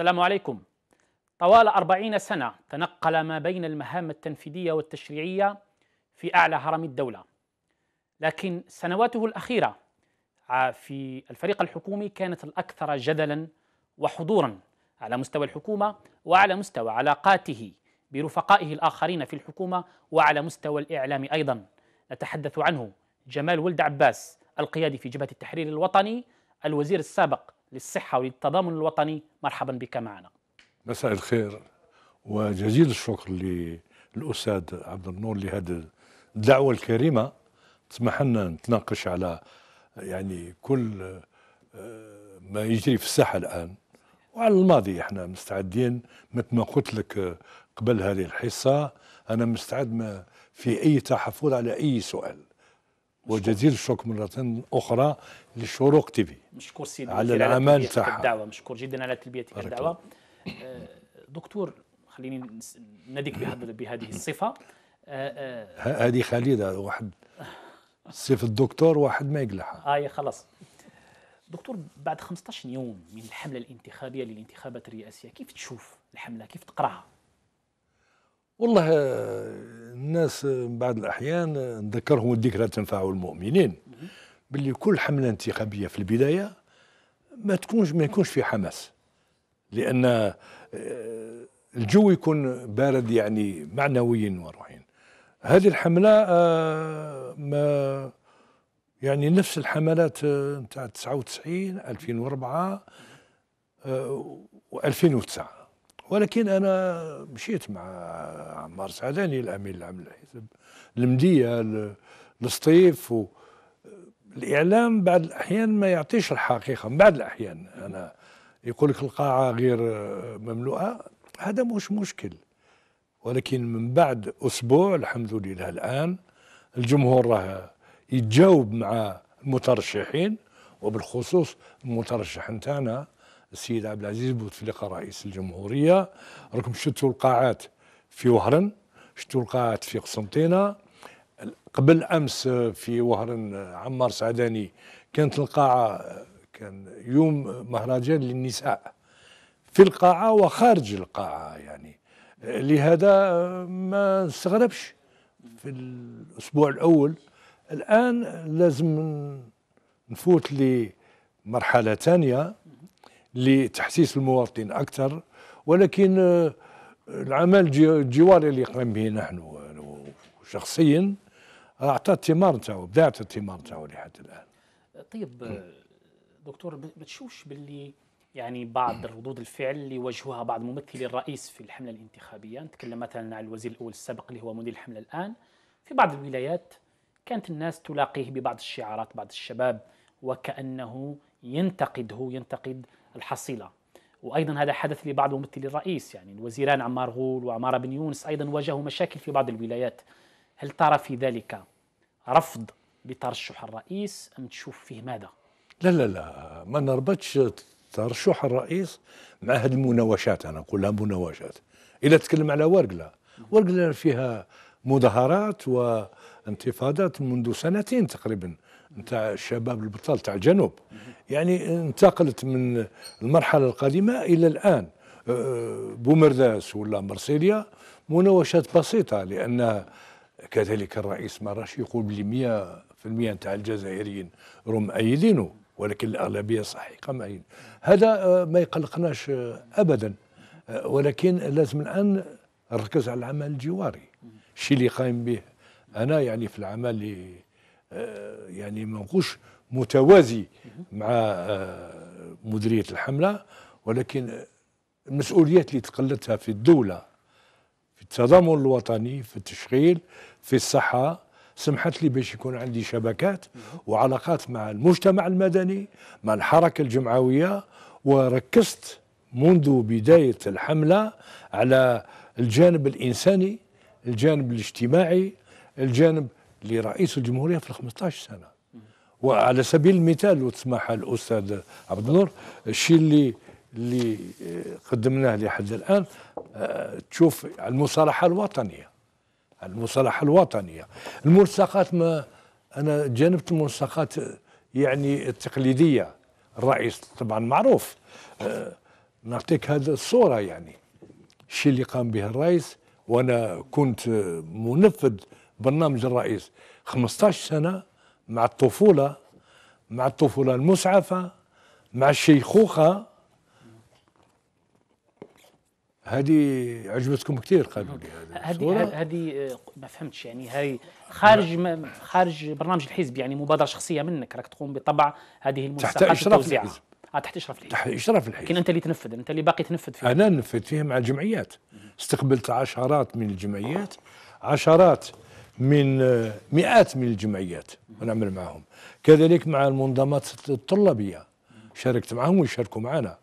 السلام عليكم طوال أربعين سنة تنقل ما بين المهام التنفيذية والتشريعية في أعلى هرم الدولة لكن سنواته الأخيرة في الفريق الحكومي كانت الأكثر جدلا وحضورا على مستوى الحكومة وعلى مستوى علاقاته برفقائه الآخرين في الحكومة وعلى مستوى الإعلام أيضا نتحدث عنه جمال ولد عباس القيادي في جبهة التحرير الوطني الوزير السابق للصحة وللتضامن الوطني مرحبا بك معنا مساء الخير وجزيل الشكر للأستاذ عبد النور لهذه الدعوة الكريمة تسمح لنا نتناقش على يعني كل آه، ما يجري في الساحة الآن وعلى الماضي احنا مستعدين مثل ما قلت لك آه، قبل هذه الحصة أنا مستعد ما في أي تحفظ على أي سؤال وجزيل الشكر مرة أخرى لشروق تيفي مشكور سيدي على العمل تاعها الدعوة مشكور جدا على تلبيتك الدعوة آه، دكتور خليني نديك بهذه الصفة آه، آه، هذه خليدة واحد صفة الدكتور واحد ما يقلعها آية خلاص دكتور بعد 15 يوم من الحملة الانتخابية للانتخابات الرئاسية كيف تشوف الحملة كيف تقراها والله آه، الناس بعض الأحيان آه، نذكرهم الذكرى تنفع المؤمنين باللي كل حملة انتخابية في البداية ما تكونش ما يكونش في حماس لأن آه، الجو يكون بارد يعني معنويا وروحيا هذه الحملة ما يعني نفس الحملات نتاع 99 2004 و2009 ولكن انا مشيت مع عمار سعداني الامين العام للحزب المديه للسطيف و الاعلام بعض الاحيان ما يعطيش الحقيقه من بعض الاحيان انا يقول لك القاعه غير مملوءه هذا مش مشكل ولكن من بعد اسبوع الحمد لله الان الجمهور راه يتجاوب مع المترشحين وبالخصوص المترشح نتاعنا السيد عبد العزيز بوتفليقه رئيس الجمهوريه راكم شفتوا القاعات في وهران شفتوا القاعات في قسنطينه قبل امس في وهران عمار سعداني كانت القاعه كان يوم مهرجان للنساء في القاعه وخارج القاعه يعني لهذا ما استغربش في الاسبوع الاول الان لازم نفوت لمرحله ثانيه لتحسيس المواطن اكثر ولكن آه، العمل الجواري اللي قام به نحن آه، شخصيا اعطى الثمار نتاعو بدات الثمار نتاعو لحد الان طيب آه، دكتور ما تشوفش باللي يعني بعض ردود الفعل اللي واجهوها بعض ممثلي الرئيس في الحمله الانتخابيه نتكلم مثلا على الوزير الاول السابق اللي هو مدير الحمله الان في بعض الولايات كانت الناس تلاقيه ببعض الشعارات بعض الشباب وكانه ينتقده ينتقد الحصيلة وايضا هذا حدث لبعض ممثلي الرئيس يعني الوزيران عمار غول وعمار بن يونس ايضا واجهوا مشاكل في بعض الولايات هل ترى في ذلك رفض لترشح الرئيس ام تشوف فيه ماذا؟ لا لا لا ما نربطش ترشح الرئيس مع هذه المناوشات انا نقولها مناوشات الا تكلم على ورقله ورقله فيها مظاهرات وانتفاضات منذ سنتين تقريبا نتاع الشباب البطال تاع الجنوب يعني انتقلت من المرحله القادمه الى الان أه، بومرداس ولا مرسيليا مناوشات بسيطه لان كذلك الرئيس مراش يقول بلي 100% نتاع الجزائريين راهم مؤيدينه ولكن الاغلبيه صحيحه معين هذا أه، ما يقلقناش أه، ابدا ولكن لازم الان نركز على العمل الجواري الشيء اللي قايم به انا يعني في العمل اللي آه، يعني ما نقولش متوازي مع آه، مديريه الحمله ولكن المسؤوليات اللي تقلتها في الدوله في التضامن الوطني في التشغيل في الصحه سمحت لي باش يكون عندي شبكات وعلاقات مع المجتمع المدني مع الحركه الجمعويه وركزت منذ بدايه الحمله على الجانب الانساني الجانب الاجتماعي الجانب لرئيس الجمهوريه في 15 سنه وعلى سبيل المثال وتسمح الاستاذ عبد النور الشيء اللي اللي قدمناه لحد الان آه، تشوف المصالحه الوطنيه المصالحه الوطنيه الملصقات ما انا جانبت الملصقات يعني التقليديه الرئيس طبعا معروف آه، نعطيك هذه الصوره يعني الشيء اللي قام به الرئيس وانا كنت منفذ برنامج الرئيس 15 سنة مع الطفولة مع الطفولة المسعفة مع الشيخوخة هذه عجبتكم كثير قالوا لي هذه هذه ما فهمتش يعني هاي خارج خارج برنامج الحزب يعني مبادره شخصيه منك راك تقوم بطبع هذه الملصقات تحت اشراف الحزب آه تحت اشراف الحزب تحت اشراف الحزب لكن انت اللي تنفذ انت اللي باقي تنفذ فيه انا نفذت فيه مع الجمعيات استقبلت عشرات من الجمعيات عشرات من آه، مئات من الجمعيات ونعمل معهم كذلك مع المنظمات الطلابية شاركت معهم ويشاركوا معنا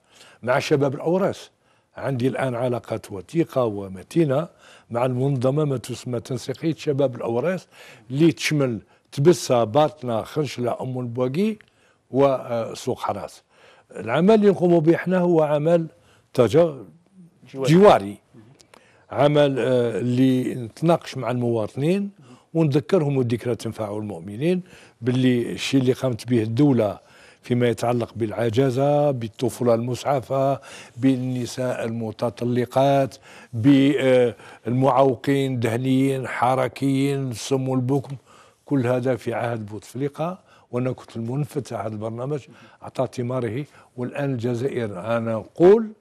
مع شباب الأوراس عندي الآن علاقات وثيقة ومتينة مع المنظمة ما تسمى تنسيقية شباب الأوراس اللي تشمل تبسة باطنة خنشلة أم البواقي وسوق آه، حراس العمل اللي نقوم به احنا هو عمل جواري عمل آه، اللي نتناقش مع المواطنين ونذكرهم والذكرى تنفع المؤمنين باللي الشيء اللي قامت به الدولة فيما يتعلق بالعجزة بالطفولة المسعفة بالنساء المتطلقات بالمعوقين دهنيين حركيين السم البكم كل هذا في عهد بوتفليقة وانا كنت المنفتح على هذا البرنامج اعطى ثماره والان الجزائر انا نقول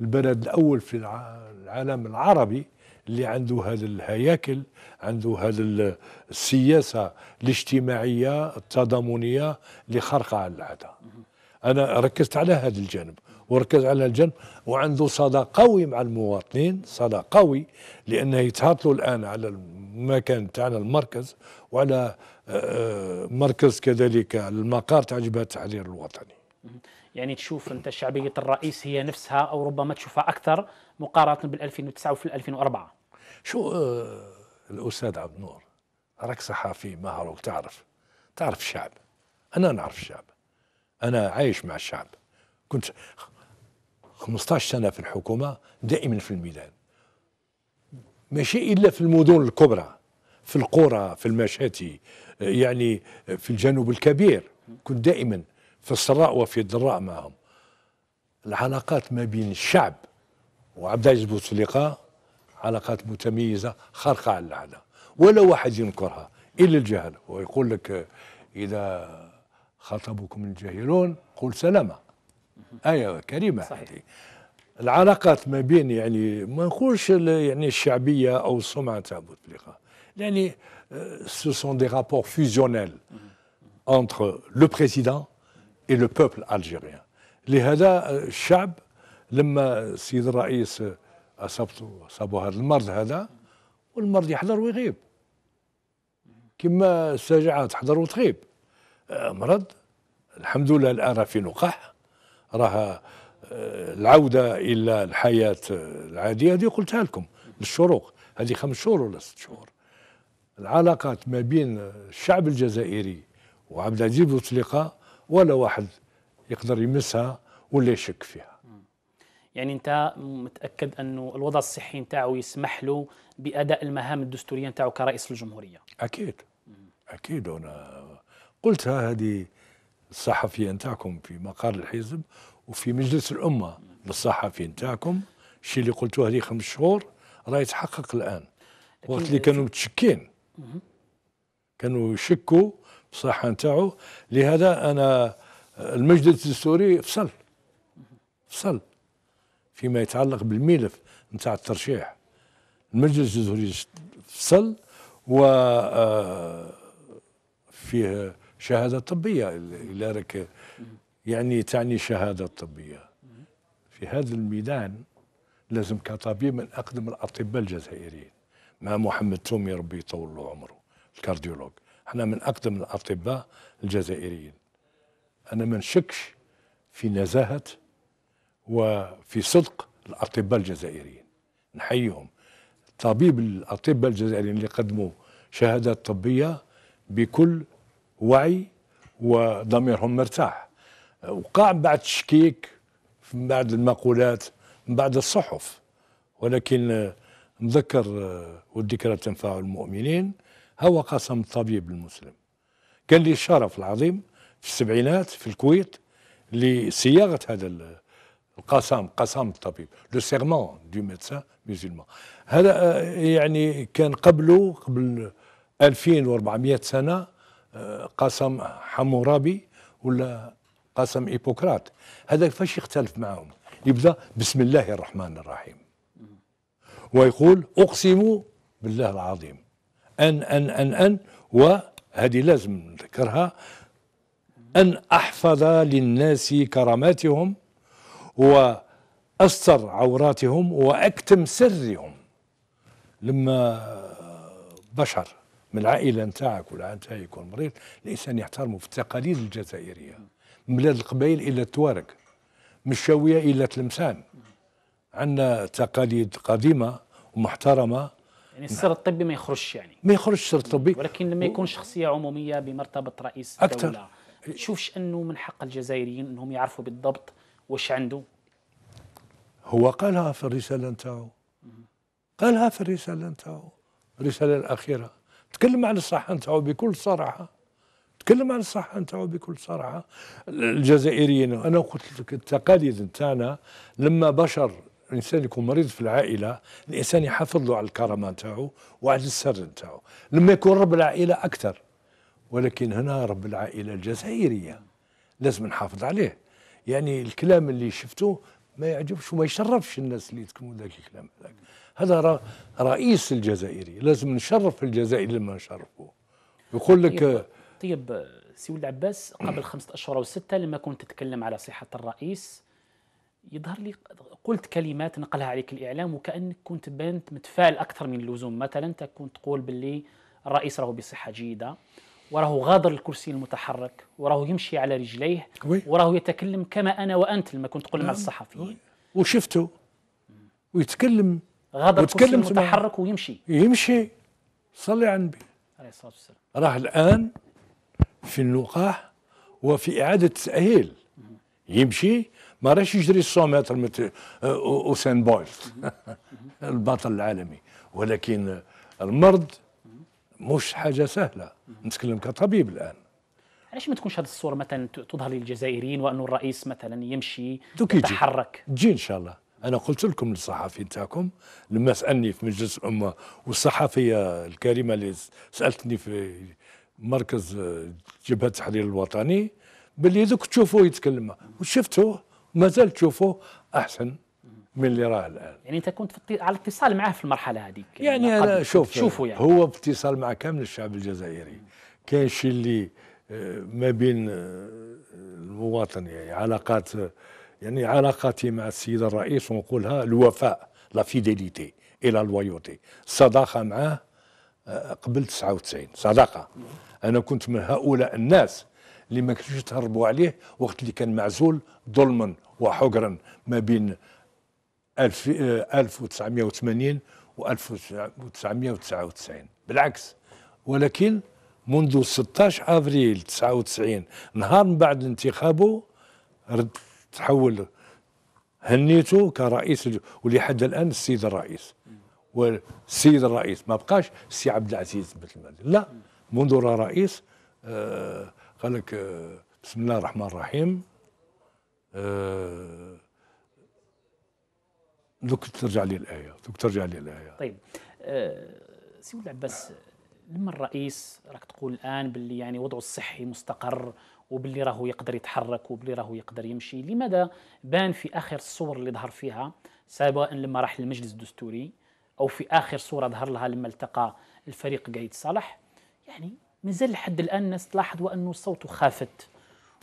البلد الاول في العالم العربي اللي عنده هذا الهياكل عنده هذا السياسة الاجتماعية التضامنية اللي خارقة على العادة أنا ركزت على هذا الجانب وركز على الجنب وعنده صدى قوي مع المواطنين صدى قوي لأنه يتهاطلوا الآن على المكان تاعنا المركز وعلى آه، آه، مركز كذلك المقر تاع جبهة التحرير الوطني يعني تشوف انت شعبيه الرئيس هي نفسها او ربما تشوفها اكثر مقارنه بال 2009 وفي 2004 شو آه الاستاذ عبد النور راك صحفي ماهر وتعرف تعرف الشعب انا نعرف الشعب انا عايش مع الشعب كنت 15 سنه في الحكومه دائما في الميدان ماشي الا في المدن الكبرى في القرى في المشاتي يعني في الجنوب الكبير كنت دائما في السراء وفي الضراء معهم العلاقات ما بين الشعب وعبد العزيز بوتفليقه علاقات متميزه خارقه على العاده ولا واحد ينكرها الا الجهل ويقول لك اذا خاطبكم الجاهلون قل سلامه ايه كريمه صحيح. هذه العلاقات ما بين يعني ما نقولش يعني الشعبيه او السمعه تاع بوتفليقه يعني سو سون دي رابور فيزيونيل entre le président et le peuple algérien لهذا آه، الشعب لما السيد الرئيس آه، اصابته اصابوا هذا المرض هذا والمرض يحضر ويغيب كما السجاعه تحضر وتغيب آه، مرض الحمد لله الان في نقاح راه العوده الى الحياه العاديه هذه قلتها لكم للشروق هذه خمس شهور ولا ست شهور العلاقات ما بين الشعب الجزائري وعبد العزيز بوتفليقه ولا واحد يقدر يمسها ولا يشك فيها يعني انت متاكد انه الوضع الصحي نتاعو يسمح له باداء المهام الدستوريه نتاعو كرئيس الجمهوريه اكيد اكيد انا قلتها هذه الصحفيه نتاعكم في مقر الحزب وفي مجلس الامه بالصحفي نتاعكم الشيء اللي قلته هذه خمس شهور راه يتحقق الان وقت اللي كانوا متشكين كانوا يشكوا بصحة نتاعو لهذا أنا المجد الدستوري فصل فصل فيما يتعلق بالملف نتاع الترشيح المجلس الدستوري فصل و آه، فيه شهاده طبيه الى راك يعني تعني شهاده طبيه في هذا الميدان لازم كطبيب من اقدم الاطباء الجزائريين مع محمد تومي ربي يطول له عمره الكارديولوج احنا من اقدم الاطباء الجزائريين انا ما نشكش في نزاهه وفي صدق الاطباء الجزائريين نحييهم طبيب الاطباء الجزائريين اللي قدموا شهادات طبيه بكل وعي وضميرهم مرتاح وقع بعد التشكيك من بعد المقولات من بعد الصحف ولكن نذكر آه، والذكرى تنفع المؤمنين هو قسم الطبيب المسلم كان لي الشرف العظيم في السبعينات في الكويت لصياغه هذا القسم قسم الطبيب لو سيرمون دو ميدسان ميزلمان هذا آه، يعني كان قبله قبل 2400 سنه آه، قسم حمورابي ولا قسم ايبوكرات هذا فاش يختلف معهم يبدا بسم الله الرحمن الرحيم ويقول اقسم بالله العظيم أن أن أن أن وهذه لازم نذكرها أن أحفظ للناس كراماتهم وأستر عوراتهم وأكتم سرهم لما بشر من العائلة نتاعك ولا نتاعي يكون مريض الإنسان يحترمه في التقاليد الجزائرية من بلاد القبائل إلى التوارق من الشاوية إلى تلمسان عندنا تقاليد قديمة ومحترمة يعني السر الطبي ما يخرجش يعني ما يخرجش السر الطبي ولكن لما يكون شخصيه عموميه بمرتبه رئيس أكثر. دوله تشوفش انه من حق الجزائريين انهم يعرفوا بالضبط واش عنده هو قالها في الرساله نتاعو قالها في الرساله نتاعو الرساله الاخيره تكلم عن الصحه نتاعو بكل صراحه تكلم عن الصحه نتاعو بكل صراحه الجزائريين انا قلت لك التقاليد نتاعنا لما بشر الانسان يكون مريض في العائله الانسان يحافظ له على الكرامه نتاعو وعلى السر نتاعو لما يكون رب العائله اكثر ولكن هنا رب العائله الجزائريه لازم نحافظ عليه يعني الكلام اللي شفته ما يعجبش وما يشرفش الناس اللي يتكلموا ذاك الكلام هذاك هذا رئيس الجزائري لازم نشرف الجزائر لما نشرفه يقول لك طيب،, طيب سي ولد عباس قبل خمسة أشهر أو ستة لما كنت تتكلم على صحة الرئيس يظهر لي قلت كلمات نقلها عليك الاعلام وكانك كنت بنت متفائل اكثر من اللزوم مثلا تكون تقول باللي الرئيس راهو بصحه جيده وراه غادر الكرسي المتحرك وراه يمشي على رجليه وراه يتكلم كما انا وانت لما كنت تقول مع نعم. الصحفيين وشفته ويتكلم غادر الكرسي المتحرك ويمشي يمشي صلي على النبي عليه الصلاه والسلام راه الان في النقاح وفي اعاده تاهيل يمشي ما راهش يجري 100 متر متر اوسين بولت البطل العالمي ولكن المرض مش حاجه سهله نتكلم كطبيب الان علاش ما تكونش هذه الصوره مثلا تظهر للجزائريين وانه الرئيس مثلا يمشي يتحرك تجي ان شاء الله انا قلت لكم للصحفي نتاعكم لما سالني في مجلس الامه والصحفيه الكريمه اللي سالتني في مركز جبهه التحرير الوطني باللي ذوك تشوفوه يتكلم وشفتوه ما زال تشوفه احسن من اللي راه الان يعني انت كنت على اتصال معاه في المرحله هذيك يعني, يعني انا شوف يعني هو اتصال مع كامل الشعب الجزائري كاين شي اللي آه، ما بين آه، المواطن يعني علاقات آه، يعني علاقاتي مع السيد الرئيس ونقولها الوفاء لا فيديليتي الى لويوتي الصداقه معاه قبل 99 صداقه انا كنت من هؤلاء الناس اللي ما كانوش يتهربوا عليه وقت اللي كان معزول ظلما وحجرا ما بين 1980 و 1999 بالعكس ولكن منذ 16 افريل 99 نهار من بعد انتخابه رد تحول هنيته كرئيس ولحد الان السيد الرئيس والسيد الرئيس ما بقاش السي عبد العزيز ما لا منذ رئيس آه قال لك آه، بسم الله الرحمن الرحيم أه دوك ترجع لي الايه دوك ترجع لي الايه طيب أه سي ولد العباس لما الرئيس راك تقول الان باللي يعني وضعه الصحي مستقر وباللي راهو يقدر يتحرك وباللي راهو يقدر يمشي لماذا بان في اخر الصور اللي ظهر فيها سواء لما راح للمجلس الدستوري او في اخر صوره ظهر لها لما التقى الفريق قايد صالح يعني مازال لحد الان الناس تلاحظ وانه صوته خافت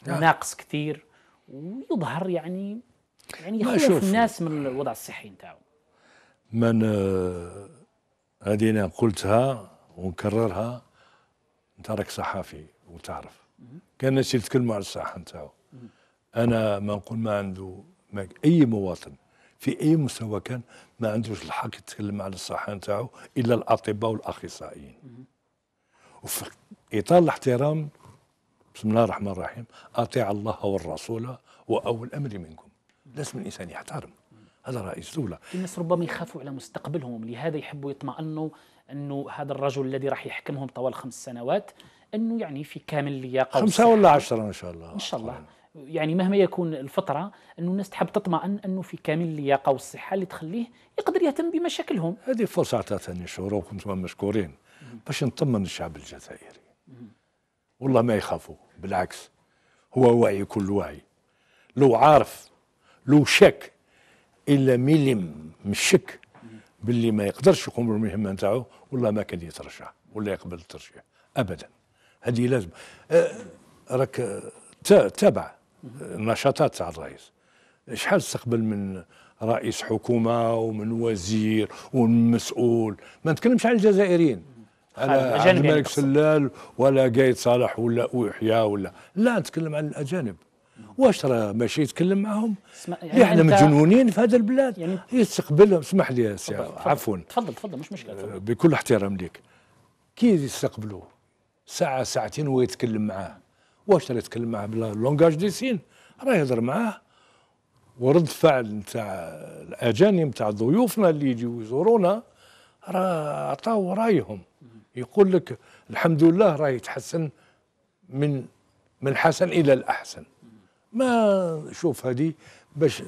آه. وناقص كثير ويظهر يعني يعني يخوف الناس من الوضع الصحي نتاعو من آه، هذه انا قلتها ونكررها انت راك صحافي وتعرف كان الناس يتكلموا على الصحه نتاعو انا ما نقول ما عنده ما اي مواطن في اي مستوى كان ما عندوش الحق يتكلم على الصحه نتاعو الا الاطباء والاخصائيين وفي إطار الاحترام بسم الله الرحمن الرحيم أطيع الله والرسول وأول الأمر منكم لازم الإنسان يحترم هذا رئيس دولة الناس ربما يخافوا على مستقبلهم لهذا يحبوا يطمئنوا أنه هذا الرجل الذي راح يحكمهم طوال خمس سنوات أنه يعني في كامل اللياقه خمسة ولا عشرة إن شاء الله إن شاء الله يعني مهما يكون الفترة أنه الناس تحب تطمئن أنه في كامل اللياقة والصحة اللي تخليه يقدر يهتم بمشاكلهم هذه فرصة عطاتني الشهور وكنتم مشكورين باش نطمن الشعب الجزائري والله ما يخافوا بالعكس هو واعي كل وعي لو عارف لو شك الا ملم من الشك باللي ما يقدرش يقوم بالمهمه نتاعو والله ما كان يترشح ولا يقبل الترشيح ابدا هذه لازم أه راك تابع النشاطات تاع الرئيس شحال استقبل من رئيس حكومه ومن وزير ومن مسؤول ما نتكلمش على الجزائريين على عبد يعني الملك سلال ولا قايد صالح ولا ويحيى ولا لا نتكلم عن الاجانب واش راه ماشي يتكلم معاهم يعني, يعني احنا مجنونين في هذا البلاد يعني يستقبلهم اسمح لي يا سي عفوا تفضل تفضل مش مشكله تفضل. آه، بكل احترام ليك كي يستقبلوه ساعه ساعتين وهو يتكلم معاه واش راه يتكلم معاه بلا لونغاج دي سين راه يهضر معاه ورد فعل نتاع الاجانب نتاع ضيوفنا اللي يجيو يزورونا راه عطاو رايهم يقول لك الحمد لله راه يتحسن من من الحسن الى الاحسن ما شوف هذه باش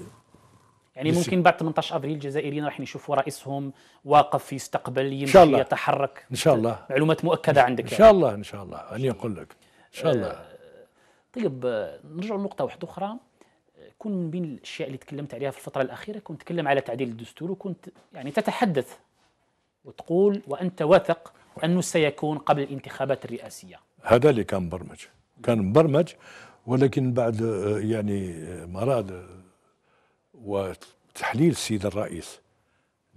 يعني ممكن بعد 18 ابريل الجزائريين راح يشوفوا رئيسهم واقف يستقبل يمشي شاء الله. يتحرك ان شاء الله معلومات مؤكده عندك ان يعني. شاء الله ان شاء الله اني اقول لك ان شاء الله آه، طيب آه، نرجع لنقطه واحده اخرى آه، كون من بين الاشياء اللي تكلمت عليها في الفتره الاخيره كنت تكلم على تعديل الدستور وكنت يعني تتحدث وتقول وانت واثق وأنه سيكون قبل الانتخابات الرئاسية هذا اللي كان مبرمج كان مبرمج ولكن بعد آه، يعني آه، مراد آه، وتحليل السيد الرئيس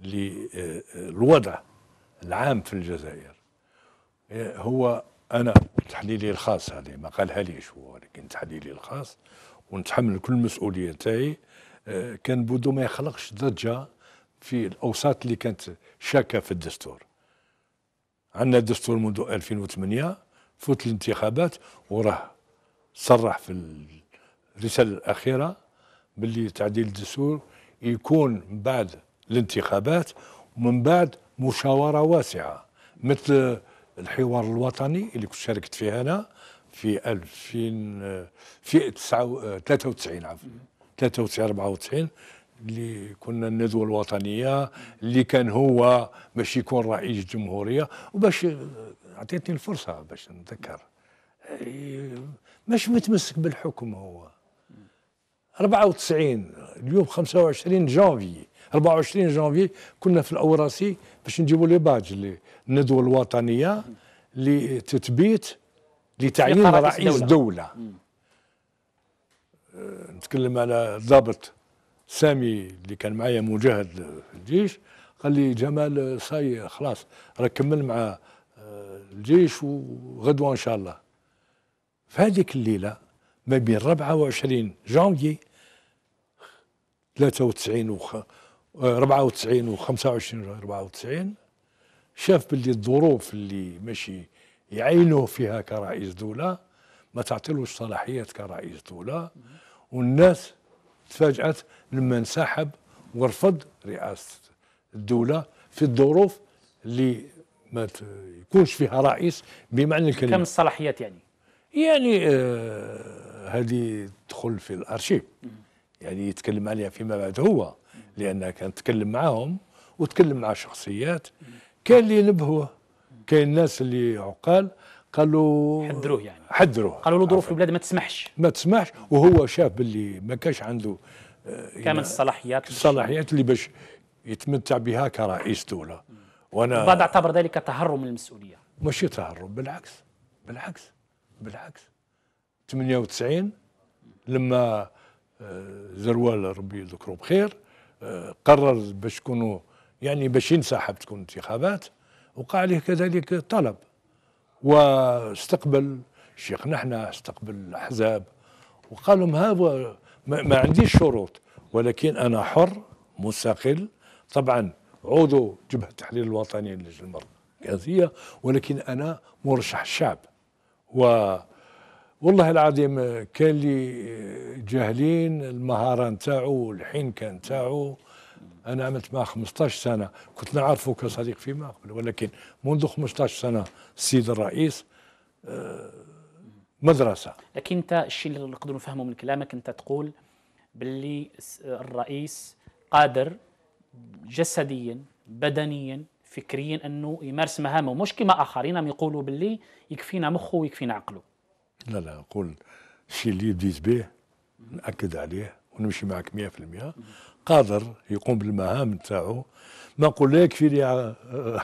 للوضع العام في الجزائر هو انا تحليلي الخاص هذه ما قالها ليش هو ولكن تحليلي الخاص ونتحمل كل المسؤوليه تاعي كان بدو ما يخلقش ضجه في الاوساط اللي كانت شاكه في الدستور عندنا دستور منذ 2008 فوت الانتخابات وراه صرح في الرسالة الأخيرة باللي تعديل الدستور يكون من بعد الانتخابات ومن بعد مشاورة واسعة مثل الحوار الوطني اللي كنت شاركت فيه أنا في 2000 في 93 عفوا 93 94 اللي كنا الندوه الوطنيه اللي كان هو باش يكون رئيس الجمهوريه وباش اعطيتني الفرصه باش نتذكر مش متمسك بالحكم هو 94 اليوم 25 جانفي 24 جانفي كنا في الاوراسي باش نجيبوا لي باج الندوه الوطنيه لتثبيت لتعيين رئيس دوله, دولة. أه، نتكلم على ضابط سامي اللي كان معايا مجاهد في الجيش قال لي جمال صاي خلاص راك كمل مع آه، الجيش وغدوه ان شاء الله في هذيك الليله ما بين 24 جانفي 93 و 94 و 25 94 شاف باللي الظروف اللي ماشي يعينوه فيها كرئيس دوله ما تعطيلوش صلاحيات كرئيس دوله والناس تفاجأت لما انسحب ورفض رئاسة الدولة في الظروف اللي ما يكونش فيها رئيس بمعنى الكلمة كم الصلاحيات يعني؟ يعني آه هذه تدخل في الارشيف يعني يتكلم عليها فيما بعد هو لان كان تكلم معاهم وتكلم مع شخصيات كان اللي نبهوه كاين الناس اللي عقال قالوا حذروه يعني حذروه قالوا له ظروف البلاد ما تسمحش ما تسمحش وهو شاف باللي ما كانش عنده آه، كامل الصلاحيات الصلاحيات اللي باش يتمتع بها كرئيس دوله وانا بعد اعتبر ذلك تهرب من المسؤوليه مش تهرب بالعكس بالعكس بالعكس 98 لما آه، زروال ربي يذكره بخير آه، قرر باش يكونوا يعني باش ينسحب تكون انتخابات وقع عليه كذلك طلب واستقبل الشيخ نحنا استقبل الأحزاب وقال لهم هذا ما عنديش شروط ولكن أنا حر مستقل طبعا عضو جبهة التحرير الوطني للجنة المركزية ولكن أنا مرشح الشعب و والله العظيم كان لي جاهلين المهارة نتاعو والحنكة نتاعو انا عملت معه 15 سنه كنت نعرفه كصديق فيما قبل ولكن منذ 15 سنه السيد الرئيس آه، مدرسه لكن انت الشيء اللي نقدر نفهمه من كلامك انت تقول باللي الرئيس قادر جسديا بدنيا فكريا انه يمارس مهامه مش كما اخرين يقولوا باللي يكفينا مخه ويكفينا عقله لا لا نقول الشيء اللي بديت به ناكد عليه ونمشي معك 100% قادر يقوم بالمهام نتاعو ما نقول لا يكفي لي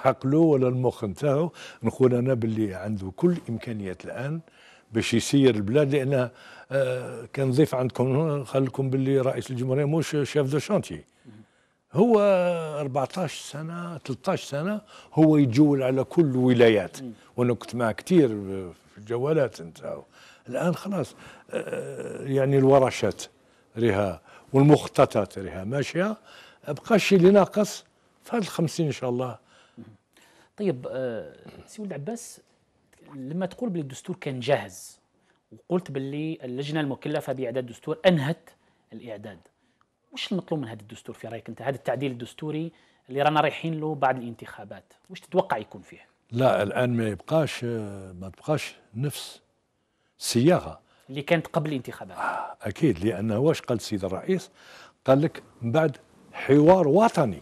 عقله ولا المخ نتاعو نقول انا باللي عنده كل امكانيات الان باش يسير البلاد لان آه، كان ضيف عندكم قال لكم باللي رئيس الجمهوريه مش شيف دو شانتي هو 14 سنه 13 سنه هو يتجول على كل الولايات وانا كنت معاه كثير في الجوالات نتاعو الان خلاص آه، يعني الورشات رها والمخططات تريها ماشيه بقى الشيء اللي ناقص في هذه الخمسين ان شاء الله طيب آه سي ولد عباس لما تقول بلي الدستور كان جاهز وقلت باللي اللجنه المكلفه باعداد الدستور انهت الاعداد واش المطلوب من هذا الدستور في رايك انت هذا التعديل الدستوري اللي رانا رايحين له بعد الانتخابات واش تتوقع يكون فيه لا الان ما يبقاش آه، ما تبقاش نفس الصياغه اللي كانت قبل الانتخابات آه اكيد لانه واش قال السيد الرئيس قال لك من بعد حوار وطني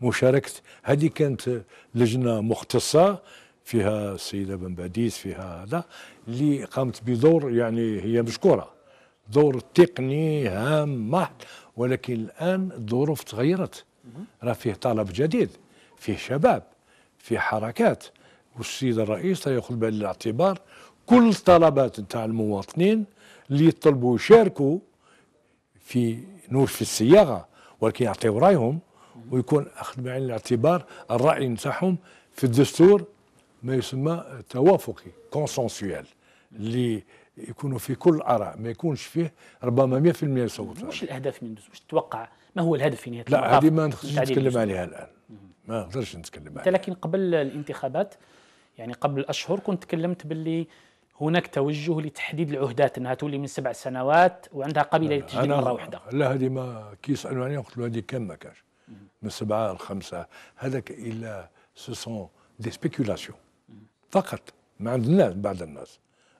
مشاركه هذه كانت لجنه مختصه فيها السيده بن باديس فيها هذا اللي قامت بدور يعني هي مشكوره دور تقني هام محت ولكن الان الظروف تغيرت راه فيه طلب جديد فيه شباب فيه حركات والسيد الرئيس سيأخذ بعين الاعتبار كل طلبات نتاع المواطنين اللي يطلبوا يشاركوا في نور في الصياغه ولكن يعطيوا رايهم ويكون اخذ بعين الاعتبار الراي نتاعهم في الدستور ما يسمى توافقي كونسنسويال اللي يكونوا في كل الاراء ما يكونش فيه ربما 100% يصوت واش الاهداف من الدستور تتوقع ما هو الهدف في نهايه لا هذه ما نقدرش نتكلم عليها الان ما نقدرش نتكلم عليها لكن قبل الانتخابات يعني قبل اشهر كنت تكلمت باللي هناك توجه لتحديد العهدات انها تولي من سبع سنوات وعندها قبيله للتجديد مره واحده لا هذه ما كيس عليها قلت له هذه كم ما كانش من سبعه لخمسه هذاك الا سو سون دي سبيكولاسيون فقط ما عندناش بعض الناس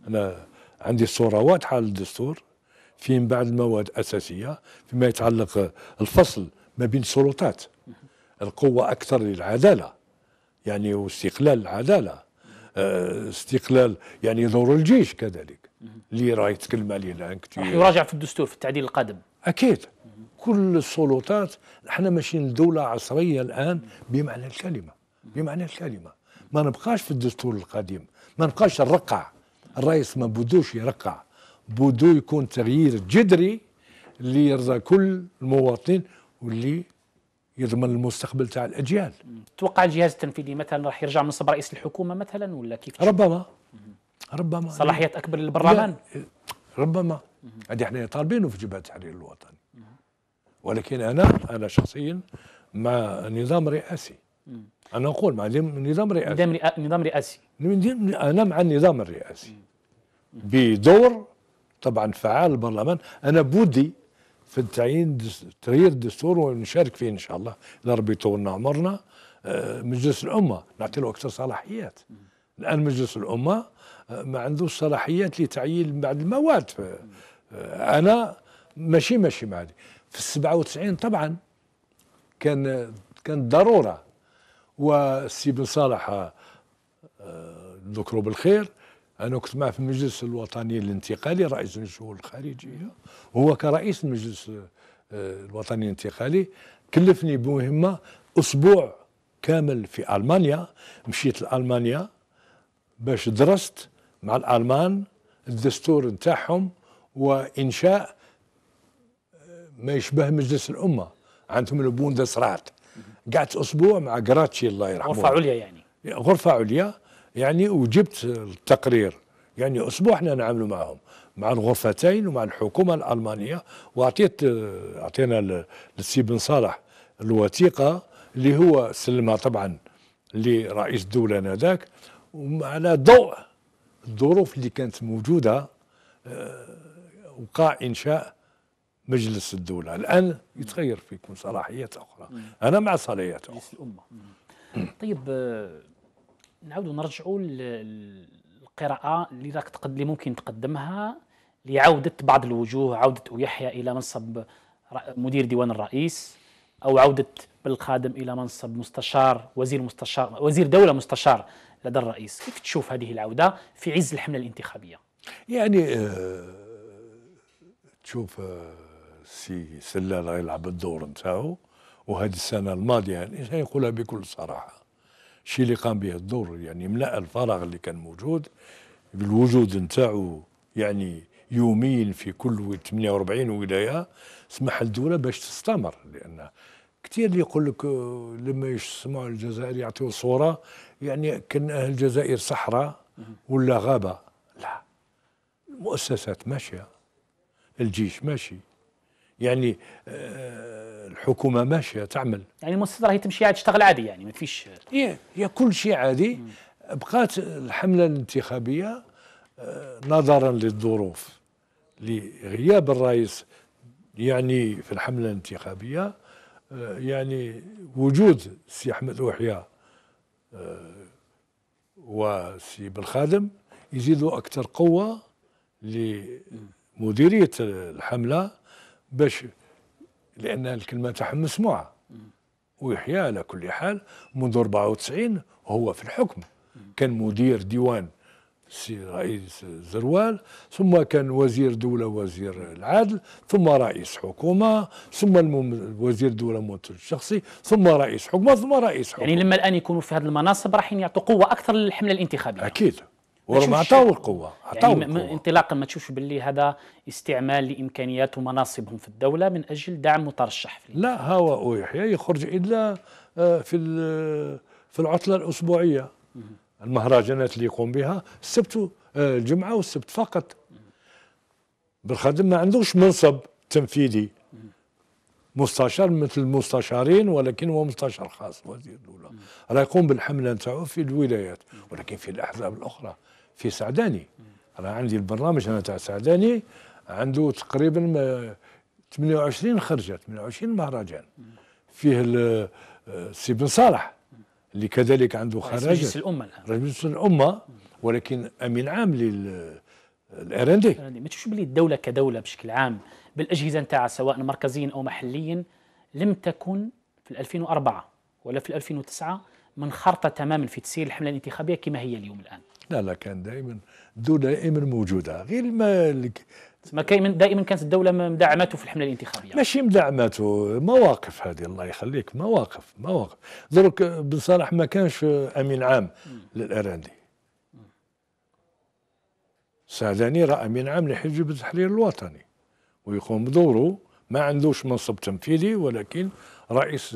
انا عندي صوره واضحه للدستور فين بعض المواد اساسيه فيما يتعلق الفصل ما بين السلطات القوه اكثر للعداله يعني واستقلال العداله استقلال يعني دور الجيش كذلك اللي راه يتكلم عليه الان كثير يراجع في الدستور في التعديل القادم اكيد كل السلطات احنا ماشيين لدوله عصريه الان بمعنى الكلمه بمعنى الكلمه ما نبقاش في الدستور القديم ما نبقاش نرقع الرئيس ما بدوش يرقع بدو يكون تغيير جذري اللي يرضى كل المواطنين واللي يضمن المستقبل تاع الاجيال توقع الجهاز التنفيذي مثلا راح يرجع من صب رئيس الحكومه مثلا ولا كيف ربما ربما صلاحيات اكبر للبرلمان إيه، ربما هذه احنا طالبينه في جبهه التحرير الوطني ولكن انا انا شخصيا مع نظام رئاسي انا اقول مع نظام رئاسي نظام نظام رئاسي انا مع النظام الرئاسي بدور طبعا فعال البرلمان انا بودي في التعيين تغيير الدستور ونشارك فيه ان شاء الله اذا ربي يطولنا عمرنا آه، مجلس الامه نعطي له اكثر صلاحيات الان مجلس الامه آه، ما عندوش صلاحيات لتعيين بعض المواد آه، انا ماشي ماشي مع في ال 97 طبعا كان كان ضروره والسي بن صالح ذكره بالخير أنا كنت معه في المجلس الوطني الانتقالي رئيس الشؤون الخارجية هو كرئيس المجلس آه، الوطني الانتقالي كلفني بمهمة أسبوع كامل في ألمانيا مشيت لألمانيا باش درست مع الألمان الدستور نتاعهم وإنشاء آه، ما يشبه مجلس الأمة عندهم البوندسرات قعدت أسبوع مع جراتشي الله يرحمه غرفة عليا يعني غرفة عليا يعني وجبت التقرير يعني اسبوع احنا نعملوا معهم مع الغرفتين ومع الحكومه الالمانيه واعطيت اعطينا للسي بن صالح الوثيقه اللي هو سلمها طبعا لرئيس الدوله انذاك وعلى ضوء الظروف اللي كانت موجوده آه، وقع انشاء مجلس الدوله الان يتغير فيكم صلاحيات اخرى انا مع صلاحيات اخرى الامه طيب آه، نعاودوا نرجعوا للقراءه اللي راك تقد اللي ممكن تقدمها لعوده بعض الوجوه عوده يحيى الى منصب مدير ديوان الرئيس او عوده بالخادم الى منصب مستشار وزير مستشار وزير دوله مستشار لدى الرئيس كيف تشوف هذه العوده في عز الحمله الانتخابيه يعني آه تشوف آه سي سلال يلعب الدور نتاعو وهذه السنه الماضيه يعني نقولها بكل صراحه الشيء اللي قام به الدور يعني ملأ الفراغ اللي كان موجود بالوجود نتاعو يعني يوميا في كل 48 ولايه سمح للدوله باش تستمر لان كثير اللي يقول لك لما يسمعوا الجزائر يعطيو صوره يعني كان اهل الجزائر صحراء ولا غابه لا المؤسسات ماشيه الجيش ماشي يعني آه، الحكومه ماشيه تعمل يعني المؤسسه راهي تمشي عاد تشتغل عادي يعني ما فيش إيه هي كل شيء عادي بقات الحمله الانتخابيه آه، نظرا للظروف لغياب الرئيس يعني في الحمله الانتخابيه آه، يعني وجود سي احمد وحيا وسي بالخادم يزيدوا اكثر قوه لمديريه الحمله باش لان الكلمه تاعهم مسموعه ويحيى على كل حال منذ 94 هو في الحكم كان مدير ديوان سي رئيس زروال ثم كان وزير دولة وزير العدل ثم رئيس حكومة ثم المم... وزير دولة منتج شخصي ثم رئيس حكومة ثم رئيس يعني حكومة يعني لما الآن يكونوا في هذه المناصب راح يعطوا قوة أكثر للحملة الانتخابية أكيد وربما عطاو القوه عطاو يعني القوة. انطلاقا ما تشوفش باللي هذا استعمال لامكانيات ومناصبهم في الدوله من اجل دعم مترشح في لا هو يحيى يخرج الا آه، في في العطله الاسبوعيه المهرجانات اللي يقوم بها السبت آه، الجمعه والسبت فقط بالخادم ما عندوش منصب تنفيذي مستشار مثل المستشارين ولكن هو مستشار خاص وزير الدوله راه يقوم بالحمله نتاعو في الولايات ولكن في الاحزاب الاخرى في سعداني انا عندي البرنامج انا تاع سعداني عنده تقريبا 28 آه، خرجه 28 مهرجان فيه السي آه، بن صالح اللي كذلك عنده خرج مجلس الامه الان مجلس الامه ولكن امين عام لل الار ان دي ما تشوفش بلي الدوله كدوله بشكل عام بالاجهزه نتاعها سواء مركزيا او محليا لم تكن في 2004 ولا في 2009 منخرطه تماما في تسيير الحمله الانتخابيه كما هي اليوم الان لا لا كان دائما الدوله دائما موجوده غير ما ما كاين دائما كانت الدوله مدعماته في الحمله الانتخابيه ماشي مدعماته مواقف هذه الله يخليك مواقف مواقف درك بن صالح ما كانش امين عام للاراندي السعداني راه امين عام لحزب التحرير الوطني ويقوم بدوره ما عندوش منصب تنفيذي ولكن رئيس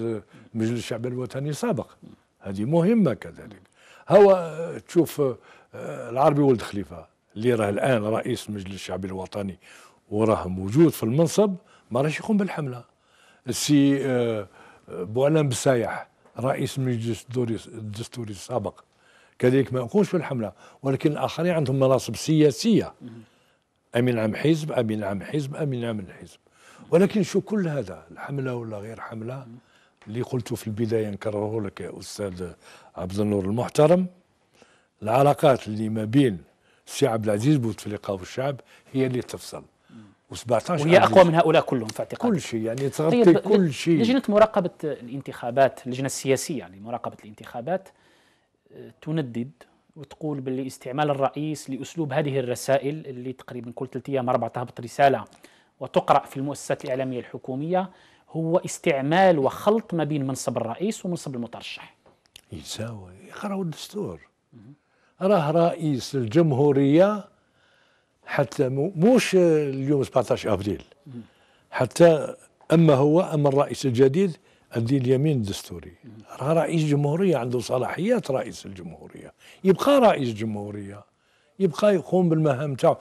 مجلس الشعب الوطني سابق هذه مهمه كذلك هو آه، تشوف آه، العربي ولد خليفه اللي راه الان رئيس المجلس الشعبي الوطني وراه موجود في المنصب ما راهش يقوم بالحمله السي آه، آه، بوعلان بسايح رئيس المجلس الدستوري السابق كذلك ما يقومش بالحمله ولكن الاخرين عندهم مناصب سياسيه امين عام حزب امين عام حزب امين عام الحزب ولكن شو كل هذا الحمله ولا غير حمله اللي قلته في البدايه نكرره لك يا استاذ عبد النور المحترم العلاقات اللي ما بين السي عبد العزيز بوتفليقه والشعب هي اللي تفصل و17 وهي اقوى من هؤلاء كلهم في اعتقادي كل شيء يعني تغطي طيب كل شيء لجنه مراقبه الانتخابات اللجنه السياسيه لمراقبه يعني الانتخابات آه، تندد وتقول باللي استعمال الرئيس لاسلوب هذه الرسائل اللي تقريبا كل ثلاث ايام اربع تهبط رساله وتقرا في المؤسسات الاعلاميه الحكوميه هو استعمال وخلط ما بين منصب الرئيس ومنصب المترشح يساوي يقراوا الدستور راه رئيس الجمهوريه حتى موش اليوم 17 ابريل حتى اما هو اما الرئيس الجديد الدين اليمين الدستوري راه رئيس جمهوريه عنده صلاحيات رئيس الجمهوريه يبقى رئيس جمهوريه يبقى يقوم بالمهام تاعو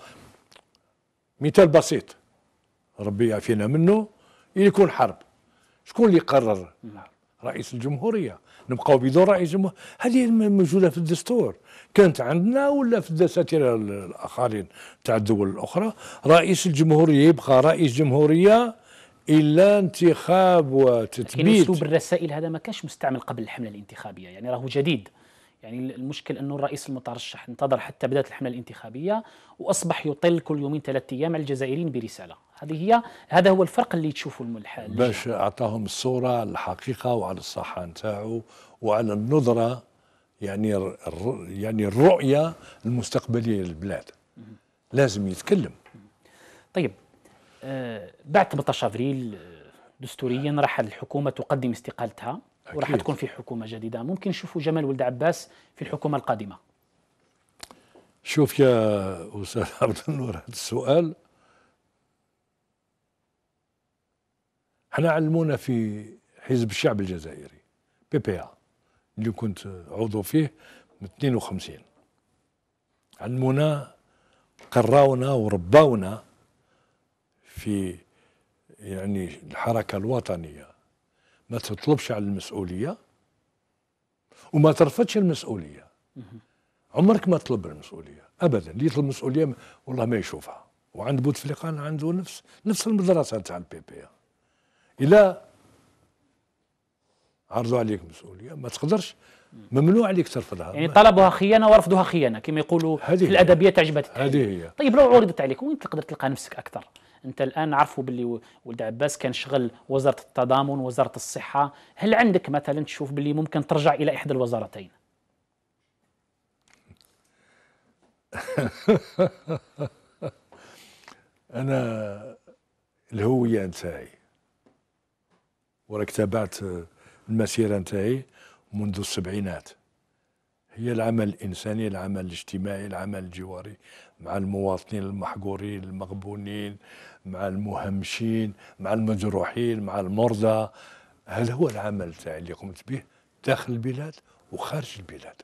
مثال بسيط ربي يعافينا منه يكون حرب شكون اللي يقرر نعم. رئيس الجمهوريه نبقاو بدون رئيس جمهوريه هذه موجوده في الدستور كانت عندنا ولا في الدساتير الاخرين تاع الدول الاخرى رئيس الجمهوريه يبقى رئيس جمهوريه الا انتخاب وتثبيت لكن اسلوب الرسائل هذا ما كانش مستعمل قبل الحمله الانتخابيه يعني راهو جديد يعني المشكل انه الرئيس المترشح انتظر حتى بدات الحمله الانتخابيه واصبح يطل كل يومين ثلاثة ايام على الجزائريين برساله هذه هي هذا هو الفرق اللي تشوفه الملحق باش اعطاهم الصوره الحقيقه وعلى الصحه نتاعو وعلى النظره يعني يعني الرؤيه المستقبليه للبلاد لازم يتكلم طيب آه بعد 18 ابريل آه، دستوريا راح الحكومه تقدم استقالتها وراح تكون في حكومه جديده ممكن نشوفوا جمال ولد عباس في الحكومه القادمه شوف يا استاذ عبد النور هذا السؤال احنا علمونا في حزب الشعب الجزائري بي بي ا اللي كنت عضو فيه من 52 علمونا قراونا ورباونا في يعني الحركة الوطنية ما تطلبش على المسؤولية وما ترفضش المسؤولية عمرك ما تطلب المسؤولية أبدا اللي يطلب المسؤولية والله ما يشوفها وعند بوتفليقه عنده نفس نفس المدرسة تاع البي بي إيه. إلى عرضوا عليك مسؤوليه ما تقدرش ممنوع عليك ترفضها يعني طلبها خيانه ورفضها خيانه كما يقولوا في الادبيه تعجبه هذه هي طيب لو عرضت عليك وين تقدر تلقى نفسك اكثر انت الان عرفوا باللي ولد عباس كان شغل وزاره التضامن وزاره الصحه هل عندك مثلا تشوف باللي ممكن ترجع الى احدى الوزارتين انا الهويه نتاعي وراك تابعت المسيرة نتاعي منذ السبعينات هي العمل الإنساني العمل الاجتماعي العمل الجواري مع المواطنين المحقورين المغبونين مع المهمشين مع المجروحين مع المرضى هذا هو العمل تاعي اللي قمت به داخل البلاد وخارج البلاد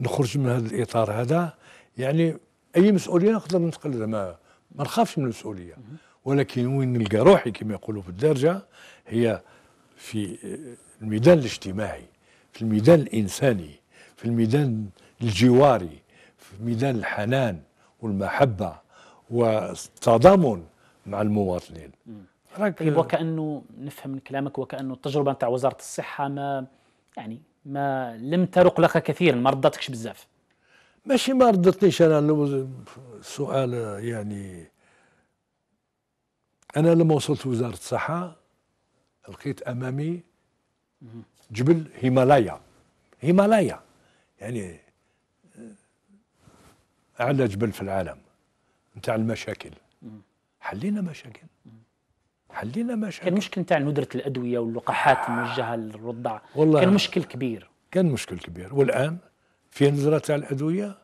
نخرج من هذا الإطار هذا يعني أي مسؤولية نقدر نتقل ما, ما نخافش من المسؤولية ولكن وين نلقى روحي كما يقولوا في الدارجة هي في الميدان الاجتماعي في الميدان الإنساني في الميدان الجواري في ميدان الحنان والمحبة والتضامن مع المواطنين طيب، وكأنه نفهم من كلامك وكأنه التجربة نتاع وزارة الصحة ما يعني ما لم ترق لك كثيرا ما رضتكش بزاف ماشي ما رضتنيش انا السؤال يعني انا لما وصلت وزاره الصحه لقيت امامي جبل هيمالايا هيمالايا يعني آه، اعلى جبل في العالم نتاع المشاكل حلينا مشاكل حلينا مشاكل كان مشكل نتاع ندره الادويه واللقاحات الموجهه آه. للرضع والله كان مشكل كبير كان مشكل كبير والان في نظرة تاع الادويه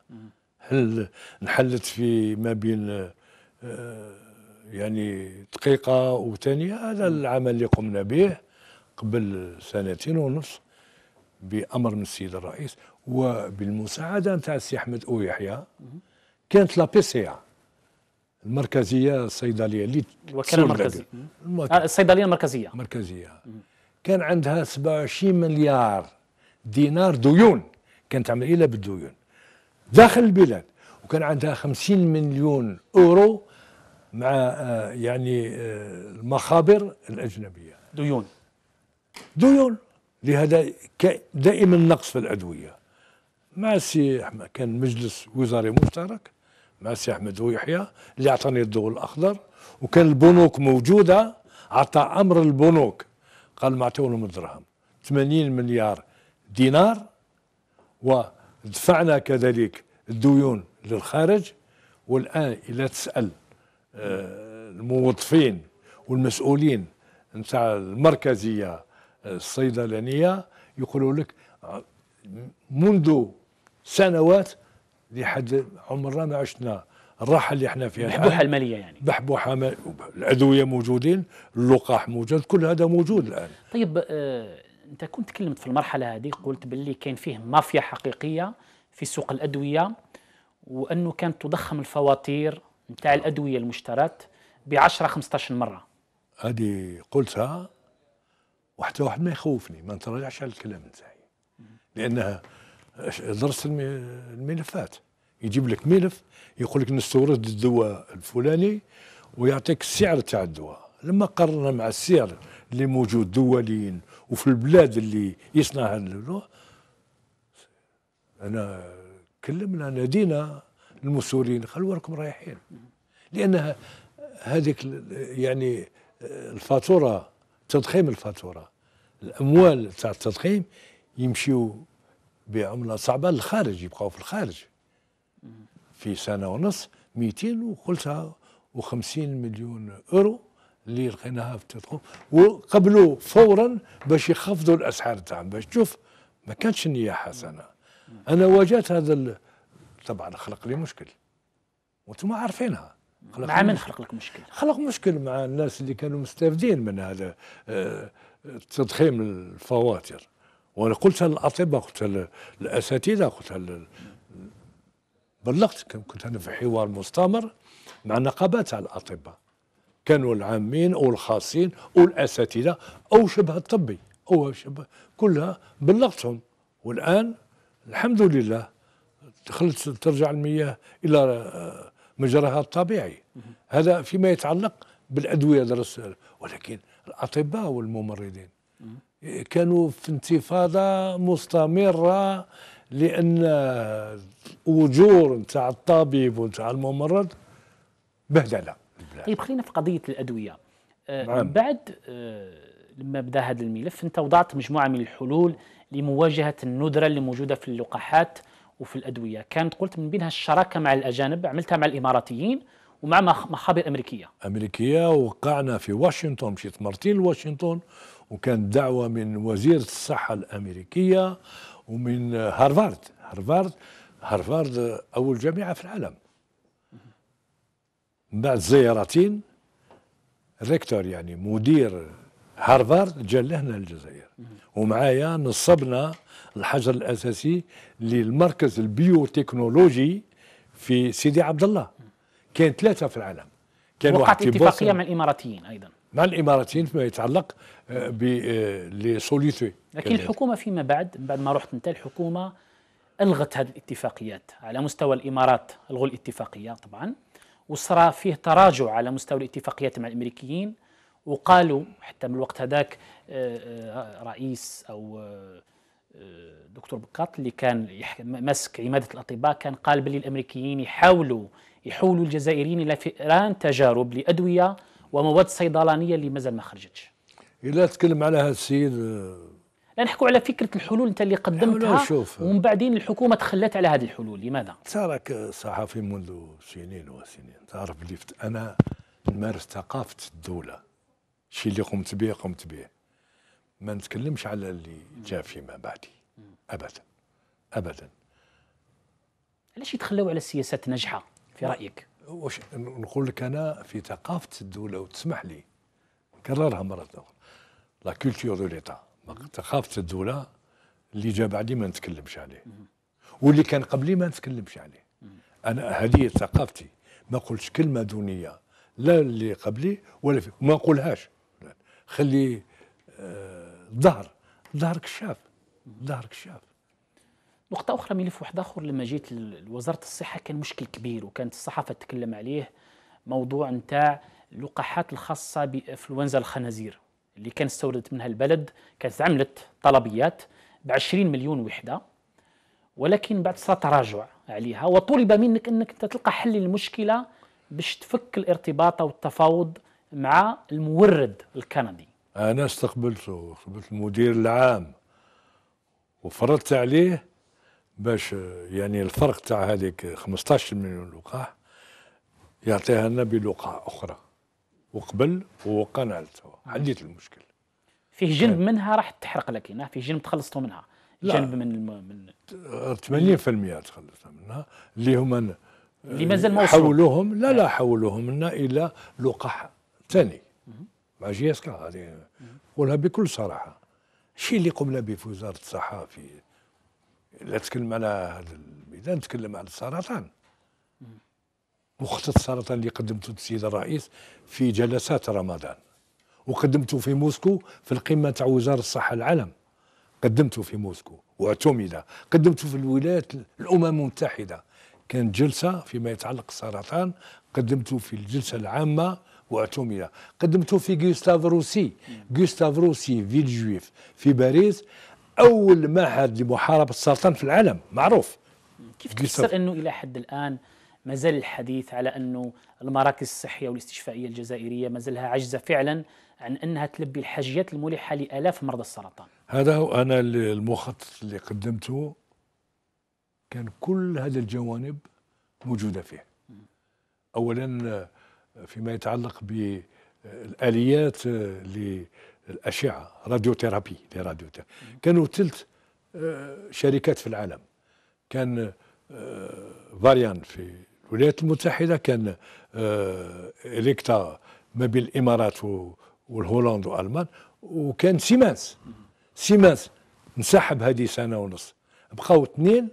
هل انحلت في ما بين آه يعني دقيقة وثانية هذا العمل اللي قمنا به قبل سنتين ونص بأمر من السيد الرئيس وبالمساعدة نتاع السي أحمد أو يحيى كانت لا بي سي المركزية الصيدلية اللي الوكالة المركزية آه، الصيدلية المركزية المركزية كان عندها 27 مليار دينار ديون كانت عملية بالديون داخل البلاد وكان عندها 50 مليون أورو مع آه، يعني آه، المخابر الأجنبية ديون ديون لهذا دائما نقص في الأدوية مع سي أحمد كان مجلس وزاري مشترك مع سي أحمد ويحيى اللي أعطاني الضوء الأخضر وكان البنوك موجودة عطى أمر البنوك قال ما لهم الدرهم 80 مليار دينار ودفعنا كذلك الديون للخارج والآن إذا تسأل الموظفين والمسؤولين نتاع المركزيه الصيدلانيه يقولوا لك منذ سنوات لحد عمرنا ما عشنا الراحه اللي احنا فيها بحبوحه الماليه يعني بحبوحه مال... الادويه موجودين اللقاح موجود كل هذا موجود الان طيب آه، انت كنت تكلمت في المرحله هذه قلت باللي كان فيه مافيا حقيقيه في سوق الادويه وانه كانت تضخم الفواتير نتاع الادويه المشترات ب 10 15 مره هذه قلتها وحتى واحد ما يخوفني ما نتراجعش على الكلام نتاعي لانها درست الملفات يجيب لك ملف يقول لك نستورد الدواء الفلاني ويعطيك السعر تاع الدواء لما قررنا مع السعر اللي موجود دوليا وفي البلاد اللي يصنعها انا كلمنا نادينا المسؤولين خلوا راكم رايحين لأنها هذيك يعني الفاتورة تضخيم الفاتورة الأموال تاع التضخيم يمشيو بعملة صعبة للخارج يبقاو في الخارج في سنة ونص 200 وقلتها و50 مليون اورو اللي لقيناها في التضخم وقبلوا فورا باش يخفضوا الاسعار تاعهم باش تشوف ما كانتش نيه حسنه انا واجهت هذا طبعا خلق لي مشكل وانتم عارفينها خلق مع من خلق لك مشكل؟ خلق مشكل مع الناس اللي كانوا مستفيدين من هذا آه، تضخيم الفواتير وانا قلتها للاطباء قلتها للاساتذه قلتها بلغت كنت انا في حوار مستمر مع نقابات الاطباء كانوا العامين او الخاصين او الاساتذه او شبه الطبي او شبه كلها بلغتهم والان الحمد لله تخلص ترجع المياه إلى آه، مجراها الطبيعي هذا فيما يتعلق بالأدوية درس ولكن الأطباء والممرضين كانوا في انتفاضة مستمرة لأن الأجور نتاع الطبيب ونتاع الممرض بهدلة طيب خلينا في قضية الأدوية آه نعم. بعد آه لما بدا هذا الملف انت وضعت مجموعه من الحلول لمواجهه الندره اللي موجوده في اللقاحات وفي الادويه كانت قلت من بينها الشراكه مع الاجانب عملتها مع الاماراتيين ومع مخابر امريكيه امريكيه وقعنا في واشنطن مشيت مرتين لواشنطن وكانت دعوه من وزير الصحه الامريكيه ومن هارفارد هارفارد هارفارد اول جامعه في العالم من بعد زيارتين ريكتور يعني مدير هارفارد جا لهنا للجزائر ومعايا نصبنا الحجر الاساسي للمركز البيوتكنولوجي في سيدي عبد الله كان ثلاثه في العالم كان وقعت اتفاقيه مع الاماراتيين ايضا مع الاماراتيين فيما يتعلق آه، بلي آه، لكن الحكومه فيما بعد بعد ما رحت انت الحكومه الغت هذه الاتفاقيات على مستوى الامارات الغوا الاتفاقيه طبعا وصرا فيه تراجع على مستوى الاتفاقيات مع الامريكيين وقالوا حتى من الوقت هذاك آه، آه، رئيس او آه، دكتور بكات اللي كان ماسك عماده الاطباء كان قال بلي الامريكيين يحاولوا يحولوا الجزائريين الى فئران تجارب لادويه ومواد صيدلانيه اللي مازال ما خرجتش. الا تكلم على هذا السيد لا نحكوا على فكره الحلول انت اللي قدمتها ومن بعدين الحكومه تخلت على هذه الحلول لماذا؟ تراك صحفي منذ سنين وسنين تعرف اللي انا نمارس ثقافه الدوله الشيء اللي قمت به قمت به ما نتكلمش على اللي جاء فيما بعدي ابدا ابدا علاش يتخلوا على السياسات ناجحه في رايك واش نقول لك انا في ثقافه الدوله وتسمح لي نكررها مره اخرى لا كولتور دو ليتا ثقافه الدوله اللي جا بعدي ما نتكلمش عليه واللي كان قبلي ما نتكلمش عليه انا هذه ثقافتي ما قلتش كلمه دونيه لا اللي قبلي ولا في ما نقولهاش خلي آه، الظهر الظهر كشاف الظهر كشاف نقطة أخرى ملف واحد آخر لما جيت لوزارة الصحة كان مشكل كبير وكانت الصحافة تتكلم عليه موضوع نتاع اللقاحات الخاصة بإنفلونزا الخنازير اللي كان استوردت منها البلد كانت عملت طلبيات ب 20 مليون وحدة ولكن بعد صار تراجع عليها وطلب منك أنك أنت تلقى حل للمشكلة باش تفك الارتباط أو التفاوض مع المورد الكندي أنا استقبلته استقبلت المدير العام وفرضت عليه باش يعني الفرق تاع هذيك 15 مليون لقاح يعطيها لنا بلقاح أخرى وقبل ووقعنا على التوا حليت المشكل فيه جنب منها راح تحرق لك هنا فيه جنب تخلصتوا منها جنب من الم... من 80% تخلصنا منها اللي هما اللي مازال ما حولوهم لا لا حولوهم لنا الى لقاح الثاني مع جي اس هذه نقولها بكل صراحه الشيء اللي قمنا به في وزاره الصحه في لا تكلم على هذا الميدان نتكلم على السرطان مخطط السرطان اللي قدمته السيد الرئيس في جلسات رمضان وقدمته في موسكو في القمه تاع وزاره الصحه العالم قدمته في موسكو واعتمد قدمته في الولايات الامم المتحده كانت جلسه فيما يتعلق بالسرطان قدمته في الجلسه العامه واعتمل قدمته في جوستاف روسي جوستاف روسي فيل جويف في باريس اول معهد لمحاربه السرطان في العالم معروف كيف تفسر انه الى حد الان ما زال الحديث على انه المراكز الصحيه والاستشفائيه الجزائريه ما زالها عاجزه فعلا عن انها تلبي الحاجيات الملحه لالاف مرضى السرطان هذا هو انا المخطط اللي قدمته كان كل هذه الجوانب موجوده فيه اولا فيما يتعلق بالاليات للاشعه راديوثيرابي لراديو كانوا ثلث آه، شركات في العالم كان فاريان آه، في الولايات المتحده كان اليكتا آه، ما بين الامارات والهولندا والمان وكان سيمانس سيمانس انسحب هذه سنه ونص بقاو اثنين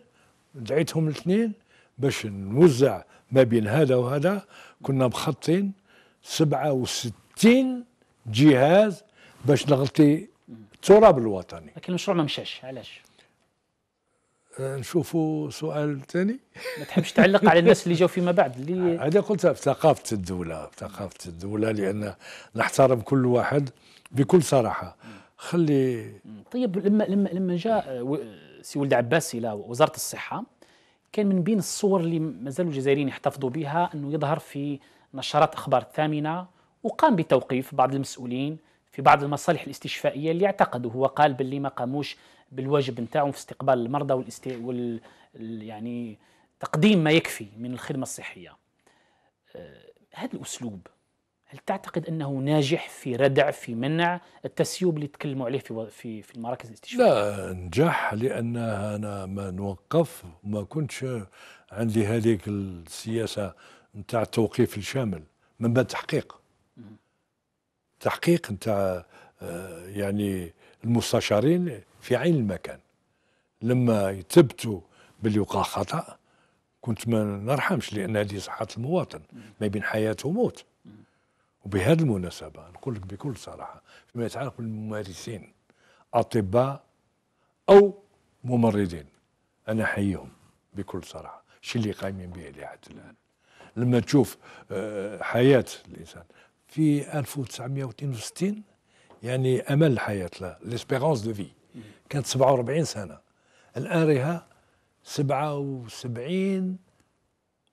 دعيتهم الاثنين باش نوزع ما بين هذا وهذا كنا مخطين 67 جهاز باش نغطي التراب الوطني لكن المشروع ما مشاش علاش أه، نشوفوا سؤال ثاني ما تحبش تعلق على الناس اللي جاوا فيما بعد اللي هذا قلتها في ثقافه الدوله في ثقافه الدوله لان نحترم كل واحد بكل صراحه خلي طيب لما لما لما جاء سي ولد عباس الى وزاره الصحه كان من بين الصور اللي مازالوا الجزائريين يحتفظوا بها انه يظهر في نشرات اخبار الثامنه وقام بتوقيف بعض المسؤولين في بعض المصالح الاستشفائيه اللي اعتقدوا هو قال باللي ما قاموش بالواجب نتاعهم في استقبال المرضى والاست وال يعني تقديم ما يكفي من الخدمه الصحيه هذا آه، الاسلوب هل تعتقد انه ناجح في ردع في منع التسيب اللي تكلموا عليه في في في المراكز الاستشفاء؟ لا نجح لان انا ما نوقف ما كنتش عندي هذيك السياسه نتاع التوقيف الشامل من بعد تحقيق تحقيق نتاع آه، يعني المستشارين في عين المكان لما يثبتوا باللي وقع خطا كنت ما نرحمش لان هذه صحه المواطن ما بين حياه وموت وبهذه المناسبة نقول لك بكل صراحة فيما يتعلق بالممارسين أطباء أو ممرضين أنا أحييهم بكل صراحة الشيء اللي قايمين به لحد الآن لما تشوف آه، حياة الإنسان في 1962 يعني أمل الحياة ليسبيرونس دو في كانت 47 سنة الآن راها 77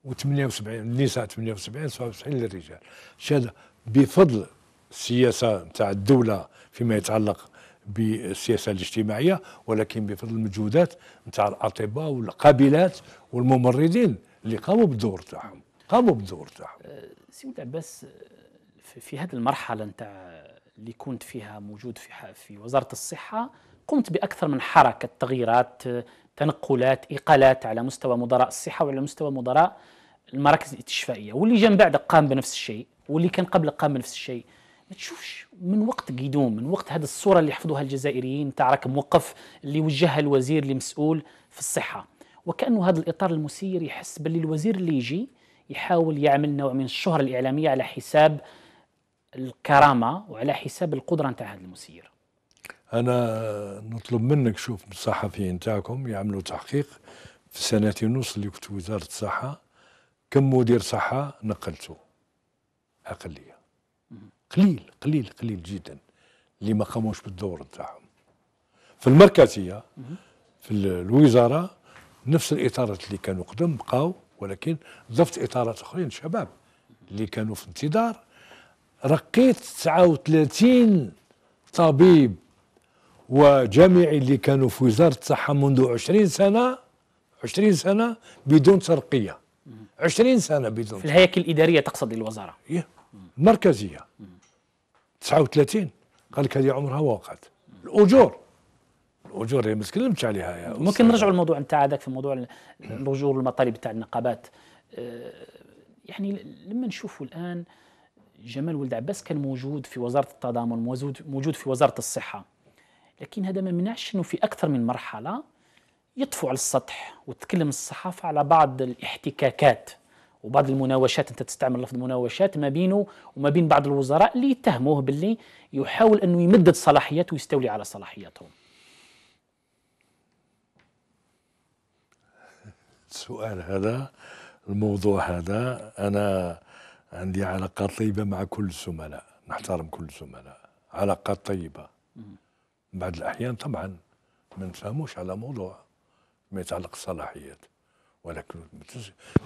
و 78 النساء 78 77 للرجال شهادة بفضل السياسه نتاع الدوله فيما يتعلق بالسياسه الاجتماعيه ولكن بفضل المجهودات نتاع الاطباء والقابلات والممرضين اللي قاموا بالدور تاعهم قاموا بالدور تاعهم أه، سي عباس أه، في هذه المرحله نتاع اللي كنت فيها موجود في في وزاره الصحه قمت باكثر من حركه تغييرات أه، تنقلات اقالات على مستوى مدراء الصحه وعلى مستوى مدراء المراكز الاستشفائيه واللي جا من بعد قام بنفس الشيء واللي كان قبل قام نفس الشيء ما تشوفش من وقت قيدوم من وقت هذه الصوره اللي حفظوها الجزائريين تاع راك موقف اللي وجهها الوزير اللي مسؤول في الصحه وكانه هذا الاطار المسير يحس باللي الوزير اللي يجي يحاول يعمل نوع من الشهره الاعلاميه على حساب الكرامه وعلى حساب القدره نتاع هذا المسير انا نطلب منك شوف الصحفيين تاعكم يعملوا تحقيق في سنتين ونص اللي كنت وزاره الصحه كم مدير صحه نقلته اقليه قليل قليل قليل جدا اللي ما قاموش بالدور نتاعهم في المركزيه في الوزاره نفس الاطارات اللي كانوا قدم بقاو ولكن ضفت اطارات اخرين شباب اللي كانوا في انتظار رقيت 39 طبيب وجامعي اللي كانوا في وزاره الصحه منذ 20 سنه 20 سنه بدون ترقيه 20 سنه بدون في الهياكل الاداريه تقصد للوزاره المركزيه إيه. 39 قال لك هذه عمرها وقعت الاجور الاجور اللي ما تكلمتش عليها يا ممكن نرجعوا للموضوع نتاع هذاك في موضوع الاجور والمطالب تاع النقابات آه، يعني لما نشوفوا الان جمال ولد عباس كان موجود في وزاره التضامن موجود موجود في وزاره الصحه لكن هذا ما منعش انه في اكثر من مرحله يطفو على السطح وتتكلم الصحافة على بعض الاحتكاكات وبعض المناوشات انت تستعمل لفظ مناوشات ما بينه وما بين بعض الوزراء اللي يتهموه باللي يحاول انه يمدد صلاحياته ويستولي على صلاحياتهم السؤال هذا الموضوع هذا انا عندي علاقه طيبه مع كل الزملاء نحترم كل الزملاء علاقات طيبه بعض الاحيان طبعا ما نفهموش على موضوع ما يتعلق بالصلاحيات ولكن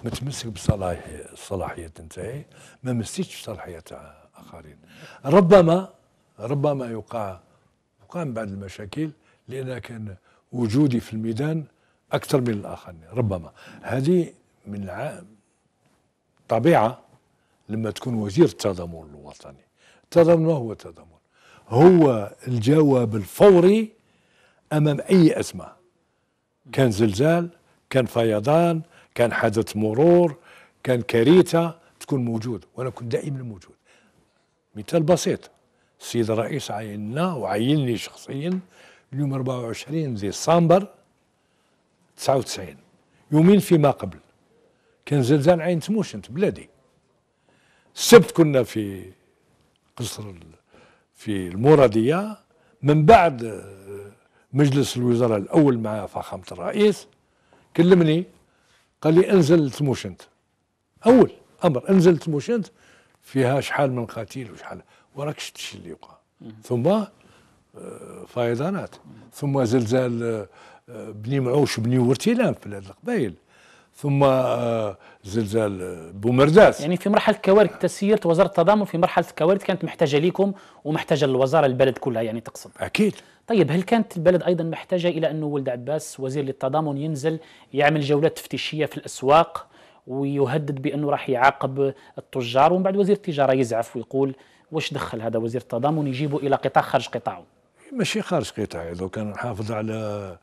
متمسك بالصلاحيات نتاعي ما مسيتش بصلاحيات اخرين ربما ربما يقع وقام بعض المشاكل لان كان وجودي في الميدان اكثر من الاخرين ربما هذه من العام طبيعه لما تكون وزير التضامن الوطني التضامن ما هو التضامن هو الجواب الفوري امام اي ازمه كان زلزال كان فيضان كان حدث مرور كان كارثه تكون موجود وانا كنت دائما موجود مثال بسيط السيد الرئيس عيننا وعينني شخصيا اليوم 24 ديسمبر 99 يومين فيما قبل كان زلزال عين تموشنت بلادي السبت كنا في قصر في المرادية من بعد مجلس الوزراء الاول مع فخامه الرئيس كلمني قال لي انزل تموش انت اول امر انزل تموش انت فيها شحال من قتيل وشحال وراك شفت الشيء اللي وقع ثم آه، فيضانات ثم زلزال آه، بني معوش بني ورتيلان في القبائل ثم آه، زلزال بومرداس يعني في مرحله كوارث تسيرت وزاره التضامن في مرحله كوارث كانت محتاجه ليكم ومحتاجه للوزاره البلد كلها يعني تقصد اكيد طيب هل كانت البلد أيضا محتاجة إلى أنه ولد عباس وزير للتضامن ينزل يعمل جولات تفتيشية في الأسواق ويهدد بأنه راح يعاقب التجار ومن بعد وزير التجارة يزعف ويقول واش دخل هذا وزير التضامن يجيبه إلى قطاع خارج قطاعه ماشي خارج قطاعه لو كان نحافظ على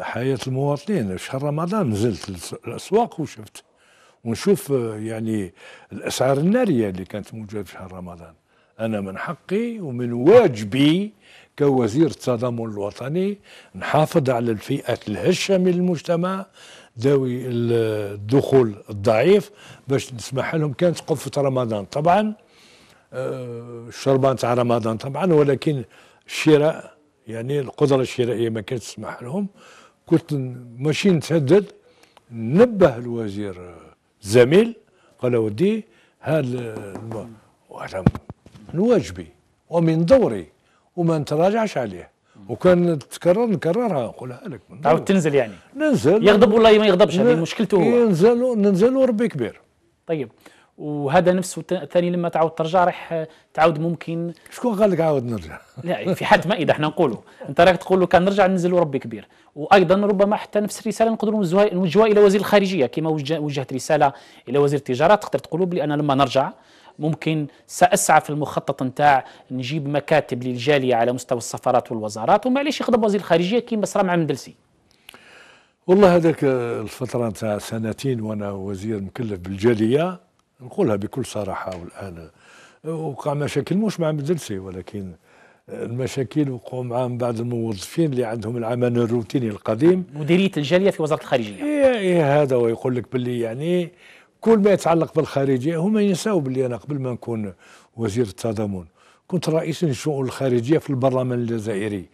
حياة المواطنين شهر رمضان نزلت الأسواق وشفت ونشوف يعني الأسعار النارية اللي كانت موجودة في شهر رمضان أنا من حقي ومن واجبي كوزير التضامن الوطني نحافظ على الفئات الهشة من المجتمع ذوي الدخول الضعيف باش نسمح لهم كانت قفه رمضان طبعا الشربان آه، تاع رمضان طبعا ولكن الشراء يعني القدرة الشرائية ما كانت تسمح لهم كنت ماشي نتهدد نبه الوزير آه، زميل قال ودي هذا من واجبي ومن دوري وما نتراجعش عليه وكان تكرر نكررها نقولها لك تعاود تنزل يعني ننزل يغضب والله ما يغضبش هذه مشكلته هو ينزل ننزل وربي كبير طيب وهذا نفسه الثاني لما تعاود ترجع راح تعاود ممكن شكون قال لك عاود نرجع؟ لا في حد ما اذا احنا نقولوا انت راك تقول له كان نرجع ننزل وربي كبير وايضا ربما حتى نفس الرساله نقدروا نوجهوها الى وزير الخارجيه كما وجهت رساله الى وزير التجاره تقدر تقولوا بلي انا لما نرجع ممكن ساسعى في المخطط نتاع نجيب مكاتب للجاليه على مستوى السفارات والوزارات ومعليش يخدم وزير الخارجيه كيما صرا مع المدلسي والله هذاك الفترة نتاع سنتين وأنا وزير مكلف بالجالية نقولها بكل صراحة والآن وقع مشاكل مش مع مدلسي ولكن المشاكل وقعوا مع بعض الموظفين اللي عندهم العمل الروتيني القديم مديرية الجالية في وزارة الخارجية إيه, إيه هذا ويقول لك باللي يعني كل ما يتعلق بالخارجيه هما ينساو باللي انا قبل ما نكون وزير التضامن كنت رئيس للشؤون الخارجيه في البرلمان الجزائري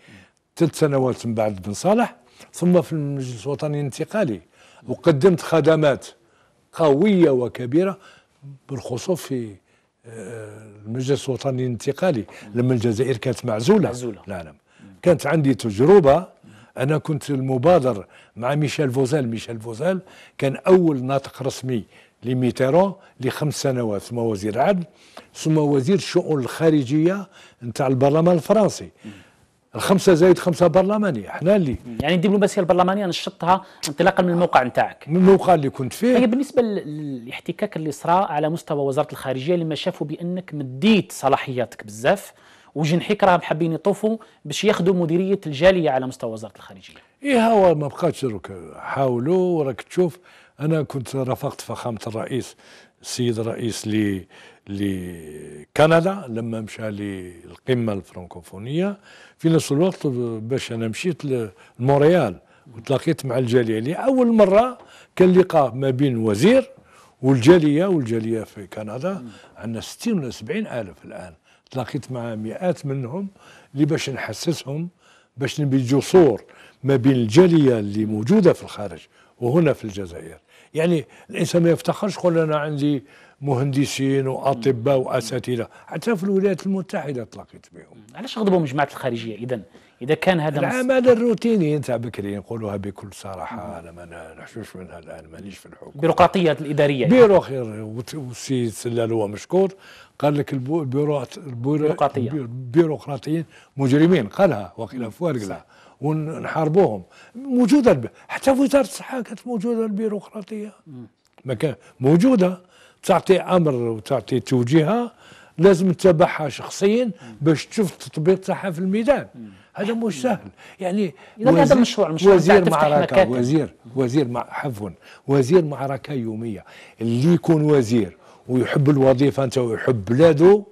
ثلاث سنوات من بعد بن صالح ثم في المجلس الوطني الانتقالي وقدمت خدمات قويه وكبيره بالخصوص في آه، المجلس الوطني الانتقالي لما الجزائر كانت معزوله معزوله نعم كانت عندي تجربه انا كنت المبادر مع ميشيل فوزال ميشيل فوزال كان اول ناطق رسمي لميتيرون لخمس سنوات ثم وزير عدل ثم وزير الشؤون الخارجيه نتاع البرلمان الفرنسي الخمسه زائد خمسه برلمانيه احنا اللي يعني الدبلوماسيه البرلمانيه نشطها انطلاقا من الموقع نتاعك من الموقع اللي كنت فيه هي طيب، بالنسبه للاحتكاك اللي صرا على مستوى وزاره الخارجيه لما شافوا بانك مديت صلاحياتك بزاف وجنحيك راهم حابين يطوفوا باش ياخذوا مديريه الجاليه على مستوى وزاره الخارجيه. ايه هو ما بقاتش حاولوا وراك تشوف أنا كنت رافقت فخامة الرئيس السيد الرئيس ل لكندا لما مشى للقمة الفرنكوفونية في نفس الوقت باش أنا مشيت لمونريال وتلاقيت مع الجالية لاول مرة كان لقاء ما بين وزير والجالية والجالية في كندا عندنا 60 ولا 70 ألف الآن تلاقيت مع مئات منهم اللي باش نحسسهم باش نبي جسور ما بين الجالية اللي موجودة في الخارج وهنا في الجزائر يعني الانسان ما يفتخرش يقول انا عندي مهندسين واطباء واساتذه حتى في الولايات المتحده تلاقيت بهم علاش من جماعه الخارجيه اذا اذا كان هذا العمل الروتيني نتاع بكري نقولها بكل صراحه انا ما نحشوش منها الان مانيش في الحكم بيروقراطيه الاداريه يعني. بيروقراطية والسيد سلال هو مشكور قال لك البيروقراطيين مجرمين قالها وقيل فوارق ونحاربوهم موجوده الب... حتى في وزاره الصحه كانت موجوده البيروقراطيه ما كان موجوده تعطي امر وتعطي توجيهها لازم تتبعها شخصيا باش تشوف التطبيق تاعها في الميدان هذا مش سهل يعني هذا مشروع مشروع وزير معركه وزير وزير مع عفوا وزير معركه يوميه اللي يكون وزير ويحب الوظيفه انت ويحب بلاده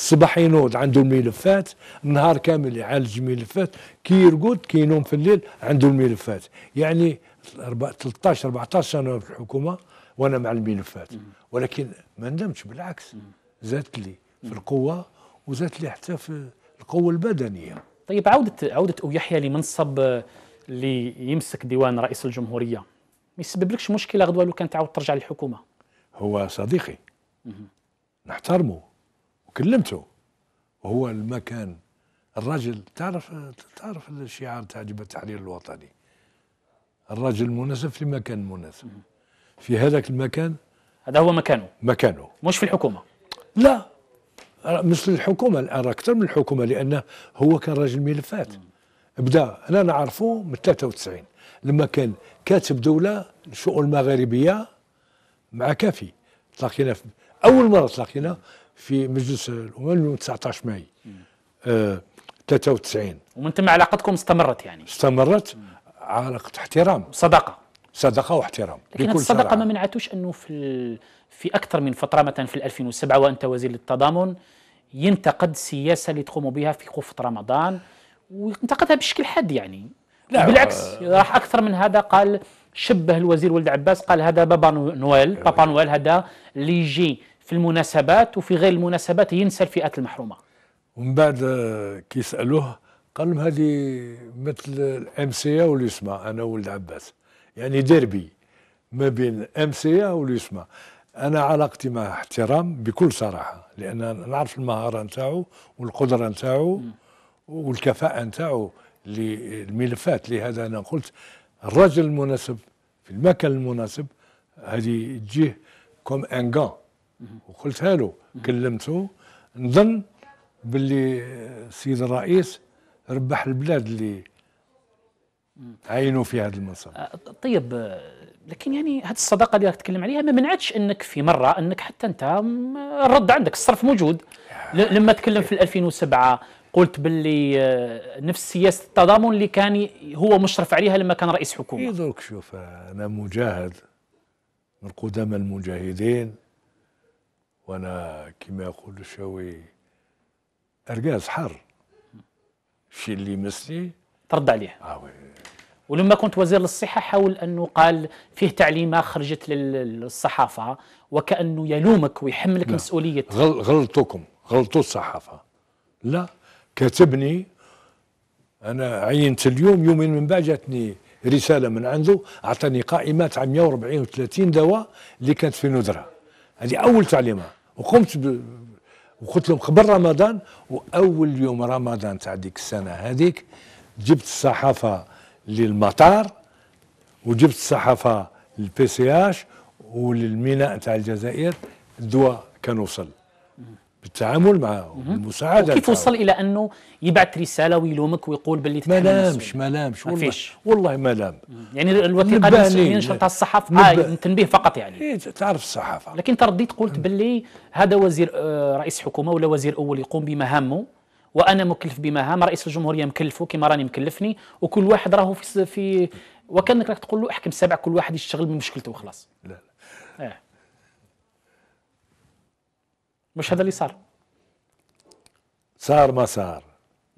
الصباح ينوض عنده الملفات النهار كامل يعالج الملفات كي يرقد كي ينوم في الليل عنده الملفات يعني 13 14 سنه في الحكومه وانا مع الملفات ولكن ما ندمتش بالعكس زادت لي في القوه وزادت لي حتى في القوه البدنيه طيب عوده عوده او يحيى لمنصب اللي يمسك ديوان رئيس الجمهوريه ما يسببلكش مشكله غدوه لو كان تعاود ترجع للحكومه هو صديقي نحترمه وكلمته وهو المكان الرجل تعرف تعرف الشعار تاع التحرير الوطني الرجل المناسب في مكان مناسب في هذاك المكان هذا هو مكانه مكانه مش في الحكومه لا مثل الحكومه الان اكثر من الحكومه لانه هو كان رجل ملفات بدا انا نعرفه من 93 لما كان كاتب دوله الشؤون المغاربيه مع كافي تلاقينا اول مره تلاقينا في مجلس الامم 19 ماي آه 93 ومن ثم علاقتكم استمرت يعني استمرت علاقه احترام صداقه صداقه واحترام لكن الصداقه ما منعتوش انه في في اكثر من فتره مثلا في 2007 وانت وزير التضامن ينتقد السياسه اللي تقوموا بها في خوف رمضان وانتقدها بشكل حاد يعني لا بالعكس آه راح اكثر من هذا قال شبه الوزير ولد عباس قال هذا بابا نويل بابا إيه. نويل هذا اللي يجي في المناسبات وفي غير المناسبات ينسى الفئات المحرومه ومن بعد آه، كيسالوه قال لهم هذه مثل الامسيه واليسمى انا ولد عباس يعني ديربي ما بين امسية واليسمى انا علاقتي معه احترام بكل صراحه لان نعرف المهاره نتاعو والقدره نتاعو والكفاءه نتاعو للملفات لهذا انا قلت الرجل المناسب في المكان المناسب هذه تجيه كوم ان وقلتها له كلمته نظن باللي السيد الرئيس ربح البلاد اللي عينوا في هذا المنصب أه، طيب لكن يعني هذه الصداقه اللي راك تتكلم عليها ما منعتش انك في مره انك حتى انت الرد عندك الصرف موجود لما تكلم في 2007 قلت باللي آه، نفس سياسه التضامن اللي كان هو مشرف عليها لما كان رئيس حكومه. درك شوف انا مجاهد من قدام المجاهدين وانا كما يقول الشاوي ارجاز حر الشيء اللي مسني ترد عليه اه وي ولما كنت وزير للصحة حاول أنه قال فيه تعليمة خرجت للصحافة وكأنه يلومك ويحملك لا. مسؤولية غل غلطوكم غلطوا الصحافة لا كاتبني أنا عينت اليوم يومين من بعد جاتني رسالة من عنده أعطاني قائمة تاع 140 و30 دواء اللي كانت في ندرة هذه أول تعليمة وقمت ب... وقلت لهم قبل رمضان واول يوم رمضان تاع ديك السنه هذيك جبت الصحافه للمطار وجبت الصحافه للبي سي اش وللميناء تاع الجزائر الدواء كان وصل بالتعامل معه بالمساعده كيف وصل الى انه يبعث رساله ويلومك ويقول باللي ما لامش ما لامش والله مفيش. والله ما لام يعني الوثيقه اللي نشرتها الصحف آه تنبيه فقط يعني إيه تعرف الصحافه لكن انت رديت قلت باللي هذا وزير آه رئيس حكومه ولا وزير اول يقوم بمهامه وانا مكلف بمهام رئيس الجمهوريه مكلفه كما راني مكلفني وكل واحد راهو في في وكانك راك تقول له احكم سبع كل واحد يشتغل بمشكلته وخلاص لا لا آه. مش هذا اللي صار صار ما صار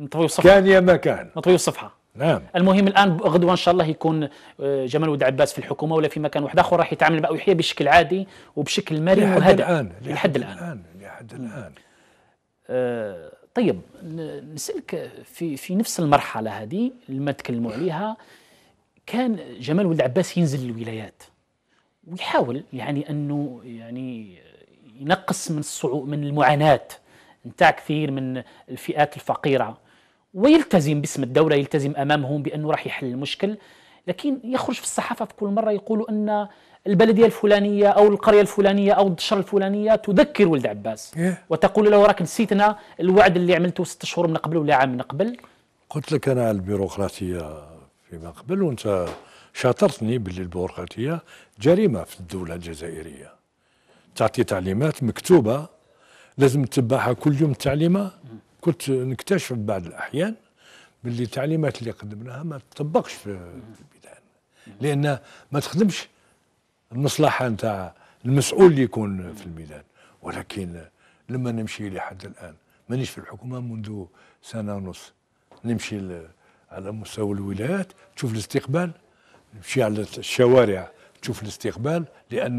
نطوي الصفحه كان يا ما كان نطوي الصفحه نعم المهم الان غدوه ان شاء الله يكون آه، جمال ود عباس في الحكومه ولا في مكان واحد اخر راح يتعامل مع يحيى بشكل عادي وبشكل مرن وهادئ لحد الان لحد الان لحد الان آه طيب نسالك في في نفس المرحله هذه اللي ما تكلموا عليها كان جمال ولد عباس ينزل للولايات ويحاول يعني انه يعني ينقص من الصعوبة من المعاناة نتاع كثير من الفئات الفقيرة ويلتزم باسم الدولة يلتزم أمامهم بأنه راح يحل المشكل لكن يخرج في الصحافة في كل مرة يقولوا أن البلدية الفلانية أو القرية الفلانية أو الدشرة الفلانية تذكر ولد عباس إيه. وتقول له راك نسيتنا الوعد اللي عملته ست شهور من قبل ولا عام من قبل قلت لك أنا البيروقراطية فيما قبل وأنت شاطرتني باللي البيروقراطية جريمة في الدولة الجزائرية تعطي تعليمات مكتوبه لازم تتبعها كل يوم التعليمه كنت نكتشف بعض الاحيان باللي التعليمات اللي قدمناها ما تطبقش في البلدان لان ما تخدمش المصلحه نتاع المسؤول اللي يكون في الميدان ولكن لما نمشي لحد الان مانيش في الحكومه منذ سنه ونص نمشي على مستوى الولايات تشوف الاستقبال نمشي على الشوارع تشوف الاستقبال لان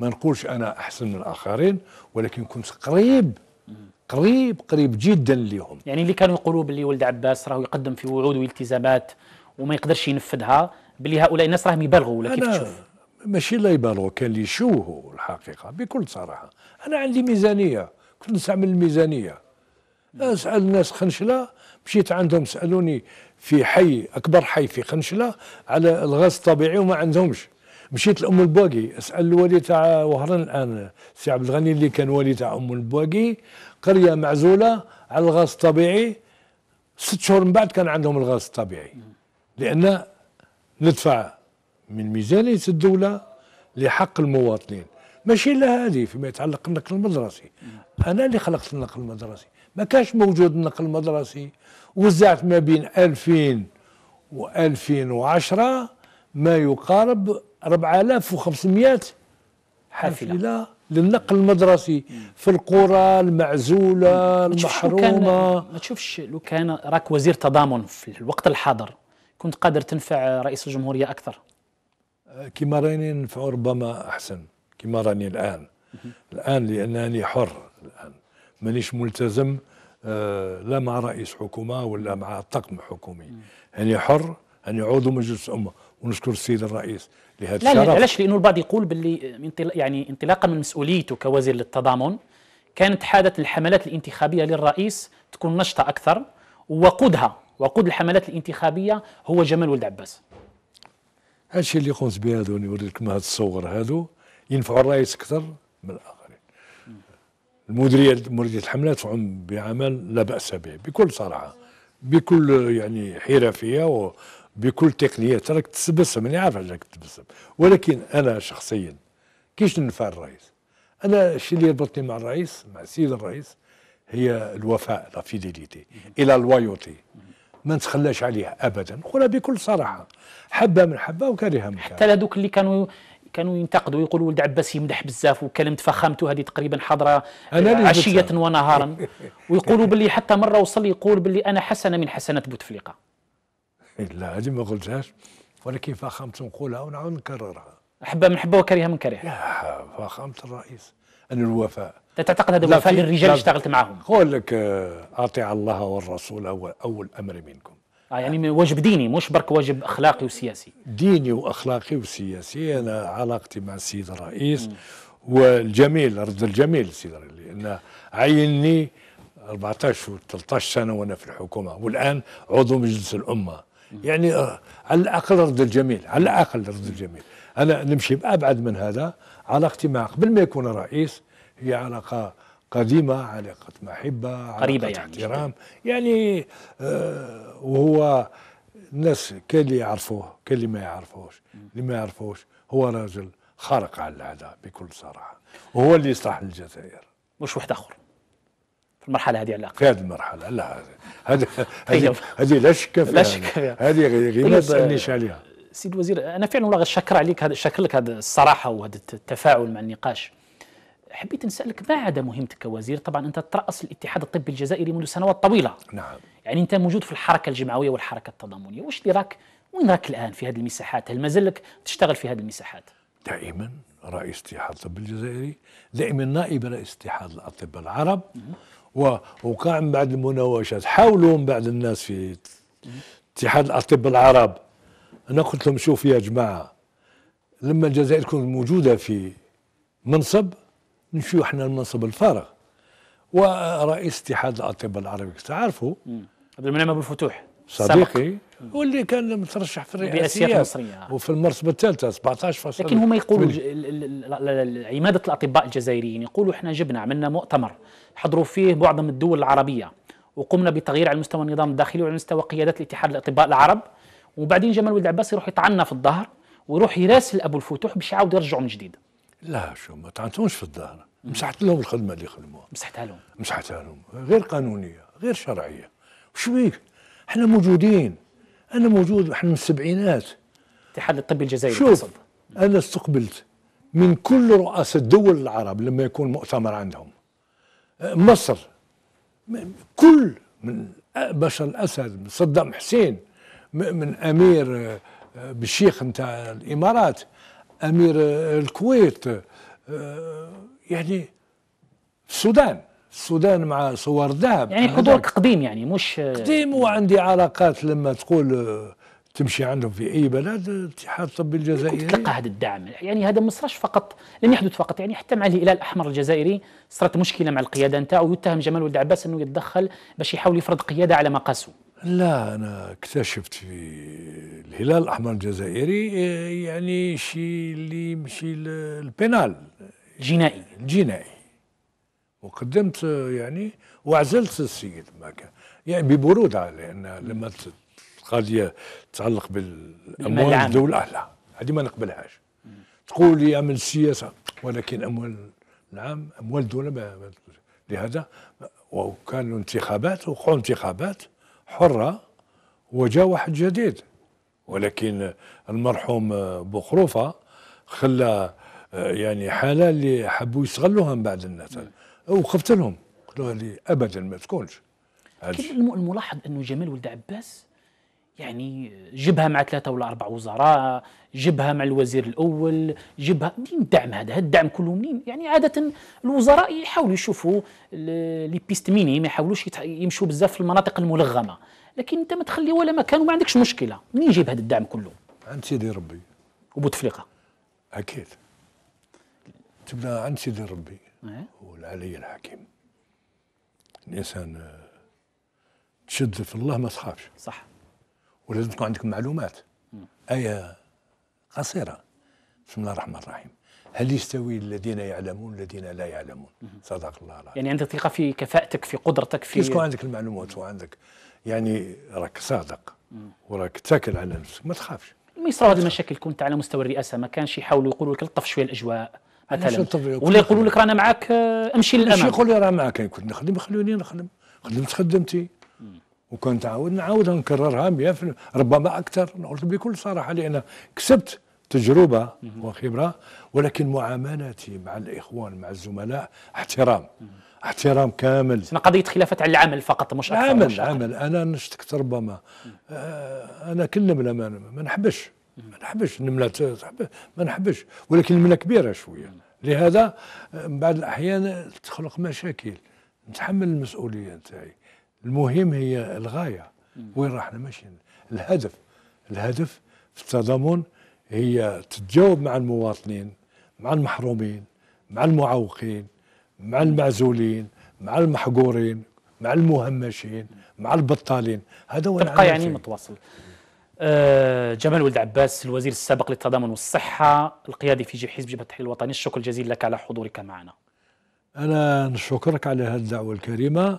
ما نقولش انا احسن من الاخرين ولكن كنت قريب قريب قريب جدا لهم يعني اللي كانوا يقولوا باللي ولد عباس راهو يقدم في وعود والتزامات وما يقدرش ينفذها باللي هؤلاء الناس راهم يبالغوا ولا كيف تشوف ماشي لا يبالغوا كان اللي يشوهوا الحقيقه بكل صراحه انا عندي ميزانيه كنت نستعمل الميزانيه اسال الناس خنشله مشيت عندهم سالوني في حي اكبر حي في خنشله على الغاز الطبيعي وما عندهمش مشيت لام البواقي اسال الولي تاع وهران الان سي عبد الغني اللي كان والي تاع ام البواقي قريه معزوله على الغاز الطبيعي ست شهور من بعد كان عندهم الغاز الطبيعي لان ندفع من ميزانيه الدوله لحق المواطنين ماشي لا هذه فيما يتعلق بالنقل المدرسي انا اللي خلقت النقل المدرسي ما كانش موجود النقل المدرسي وزعت ما بين 2000 و 2010 ما يقارب 4500 حافلة, حافلة للنقل المدرسي في القرى المعزولة المحرومة ما تشوفش لو كان راك وزير تضامن في الوقت الحاضر كنت قادر تنفع رئيس الجمهورية أكثر كما راني ننفع ربما أحسن كما راني الآن الآن لأنني حر الآن مانيش ملتزم آه، لا مع رئيس حكومة ولا مع طقم حكومي أنا حر أنا عضو مجلس الأمة ونشكر السيد الرئيس لهذا لا الشرف لا علاش لانه البعض يقول باللي يعني انطلاقا من مسؤوليته كوزير للتضامن كانت حاله الحملات الانتخابيه للرئيس تكون نشطه اكثر وقودها وقود الحملات الانتخابيه هو جمال ولد عباس هادشي اللي قمت به هذو نوريك ما هاد الصور هادو ينفعوا الرئيس اكثر من الاخرين المديريه مديريه الحملات تقوم بعمل لا باس به بكل صراحه بكل يعني حرفيه بكل تقنيات راك تتبسم انا يعني عارف راك تتبسم ولكن انا شخصيا كيش ننفع الرئيس انا الشيء اللي يربطني مع الرئيس مع السيد الرئيس هي الوفاء لا فيديليتي الى لويوتي ما نتخلاش عليها ابدا نقولها بكل صراحه حبه من حبه وكارهه من حتى لهذوك اللي كانوا كانوا ينتقدوا يقولوا ولد عباس يمدح بزاف وكلمه فخامته هذه تقريبا حاضره آه، عشيه ونهارا ويقولوا باللي حتى مره وصل يقول باللي انا حسنه من حسنات بوتفليقه لا هذه ما قلتهاش ولكن فخامة نقولها ونعاود نكررها أحبة من حبه وكره من كره يا فخامة الرئيس أن الوفاء تعتقد هذا وفاء للرجال اللي اشتغلت معهم نقول لك آه، أطيع الله والرسول هو أول أمر منكم آه يعني واجب ديني مش برك واجب أخلاقي وسياسي ديني وأخلاقي وسياسي أنا علاقتي مع السيد الرئيس م. والجميل رد الجميل السيد الرئيس لأن عينني 14 و 13 سنة وأنا في الحكومة والآن عضو مجلس الأمة يعني آه، على الاقل رد الجميل على الاقل رد الجميل انا نمشي ابعد من هذا علاقتي مع قبل ما يكون رئيس هي علاقه قديمة علاقة محبة قريبة علاقة يعني احترام يعني آه وهو الناس كاين اللي يعرفوه كاين اللي ما يعرفوهش اللي ما يعرفوش هو راجل خارق على العادة بكل صراحة وهو اللي يصلح للجزائر مش واحد آخر في المرحله هذه على الاقل في هذه المرحله لا هذه هذه طيب. لا شك فيها لا شك فيها هذه غير ما طيب، تسالنيش عليها سيد الوزير انا فعلا والله شكر عليك هذا شكر لك هذا الصراحه وهذا التفاعل مع النقاش حبيت نسالك ما عدا مهمتك كوزير طبعا انت تراس الاتحاد الطبي الجزائري منذ سنوات طويله نعم يعني انت موجود في الحركه الجمعويه والحركه التضامنيه واش دراك وين راك الان في هذه المساحات هل مازلك تشتغل في هذه المساحات دائما رئيس اتحاد الطب الجزائري دائما نائب رئيس اتحاد الاطباء العرب ووقع من بعد المناوشات حاولوا من بعد الناس في اتحاد الاطباء العرب انا قلت لهم شوف يا جماعه لما الجزائر تكون موجوده في منصب نمشيو احنا المنصب الفارغ ورئيس اتحاد الاطباء العربي تعرفوا عبد المنعم ابو الفتوح صديقي هو اللي كان مترشح في الرئاسيه المصريه وفي المرتبه الثالثه 17 فاصل لكن هما يقولوا عماده الاطباء الجزائريين يقولوا احنا جبنا عملنا مؤتمر حضروا فيه معظم الدول العربيه وقمنا بتغيير على مستوى النظام الداخلي وعلى مستوى قيادات الاتحاد الاطباء العرب وبعدين جمال ولد العباس يروح يتعنى في الظهر ويروح يراسل ابو الفتوح باش يعاود يرجعوا من جديد لا شو ما تعنتوش في الظهر مسحت لهم الخدمه اللي خدموها مسحتها لهم مسحتها لهم غير قانونيه غير شرعيه وش بيك احنا موجودين انا موجود احنا من السبعينات الاتحاد الطبي الجزائري شوف تصب. انا استقبلت من كل رؤساء الدول العرب لما يكون مؤتمر عندهم مصر كل من بشار الاسد من صدام حسين من امير بالشيخ نتاع الامارات امير الكويت يعني السودان السودان مع صور ذهب يعني حضورك قديم يعني مش قديم وعندي علاقات لما تقول تمشي عندهم في اي بلد الاتحاد الطبي الجزائري تلقى هذا الدعم يعني هذا ما صارش فقط لم يحدث فقط يعني حتى مع الهلال الاحمر الجزائري صارت مشكله مع القياده نتاعو ويتهم جمال ولد عباس انه يتدخل باش يحاول يفرض قياده على مقاسه لا انا اكتشفت في الهلال الاحمر الجزائري يعني شي اللي يمشي البينال الجنائي الجنائي وقدمت يعني وعزلت السيد ماكا يعني ببرودة لأن لما القضية تتعلق بالأموال الدولة لا هذه ما نقبلهاش تقول لي أمن السياسة ولكن أموال العام أموال الدولة لهذا وكانوا انتخابات وقعوا انتخابات حرة وجاء واحد جديد ولكن المرحوم بوخروفة خلى يعني حالة اللي حبوا يستغلوها من بعد الناس وقفت لهم قالوا لي ابدا ما تكونش الملاحظ انه جمال ولد عباس يعني جبهه مع ثلاثه ولا اربع وزراء جبهه مع الوزير الاول جبهه منين الدعم هذا الدعم كله منين يعني عاده الوزراء يحاولوا يشوفوا لي بيست ميني ما يحاولوش يمشوا بزاف في المناطق الملغمه لكن انت ما تخلي ولا مكان وما عندكش مشكله منين يجيب هذا الدعم كله عند سيدي ربي وبوتفليقه اكيد تبدا عند سيدي ربي إيه؟ والعلي الحكيم الانسان آه، تشد في الله ما تخافش صح ولازم تكون عندك معلومات ايه قصيره بسم الله الرحمن الرحيم هل يستوي الذين يعلمون الذين لا يعلمون صدق الله العظيم يعني عندك ثقه في كفاءتك في قدرتك في تكون عندك المعلومات وعندك يعني راك صادق وراك تاكل على نفسك ما تخافش ما يصراو هذه المشاكل كنت على مستوى الرئاسه ما كانش يحاولوا يقولوا لك لطف شويه الاجواء مثلا ولا يقولوا لك رانا معاك آه، امشي للامام ماشي يقول لي راه معاك انا كنت نخدم خلوني نخدم خدمت خدمتي وكان تعاود نعاودها نكررها ربما اكثر نقول بكل صراحه لان كسبت تجربه وخبره ولكن معاملاتي مع الاخوان مع الزملاء احترام احترام كامل قضيه خلافات على العمل فقط مش اكثر عمل عمل انا نشتكت ربما آه، انا كلمنا ما نحبش ما نحبش النمله ما نحبش ولكن النمله كبيره شويه لهذا آه، بعض الاحيان تخلق مشاكل نتحمل المسؤوليه نتاعي المهم هي الغايه وين راحنا ماشيين الهدف الهدف في التضامن هي تتجاوب مع المواطنين مع المحرومين مع المعوقين مع المعزولين مع المحقورين مع المهمشين مع البطالين هذا هو تبقى يعني متواصل آه، جمال ولد عباس الوزير السابق للتضامن والصحة القيادي في حزب جبهة التحرير الوطني الشكر الجزيل لك على حضورك معنا أنا نشكرك على هذه الدعوة الكريمة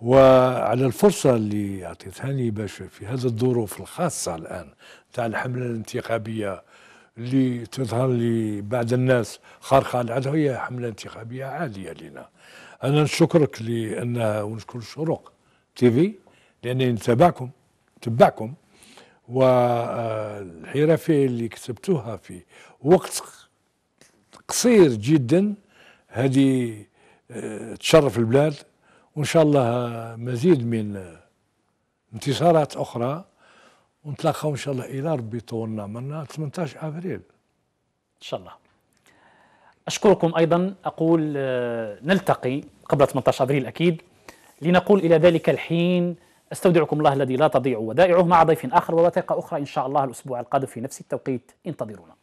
وعلى الفرصة اللي أعطيتهاني باش في هذه الظروف الخاصة الآن تاع الحملة الانتخابية اللي تظهر لي بعد الناس خارقة العادة هي حملة انتخابية عالية لنا أنا نشكرك لأنها ونشكر الشروق تيفي لأنني نتابعكم تبعكم والحرفية اللي كتبتوها في وقت قصير جدا هذه آه، تشرف البلاد وإن شاء الله مزيد من انتصارات أخرى ونتلاقاو إن شاء الله إلى ربي طولنا من 18 أبريل إن شاء الله أشكركم أيضا أقول آه، نلتقي قبل 18 أبريل أكيد لنقول إلى ذلك الحين استودعكم الله الذي لا تضيع ودائعه مع ضيف اخر ووثيقه اخرى ان شاء الله الاسبوع القادم في نفس التوقيت انتظرونا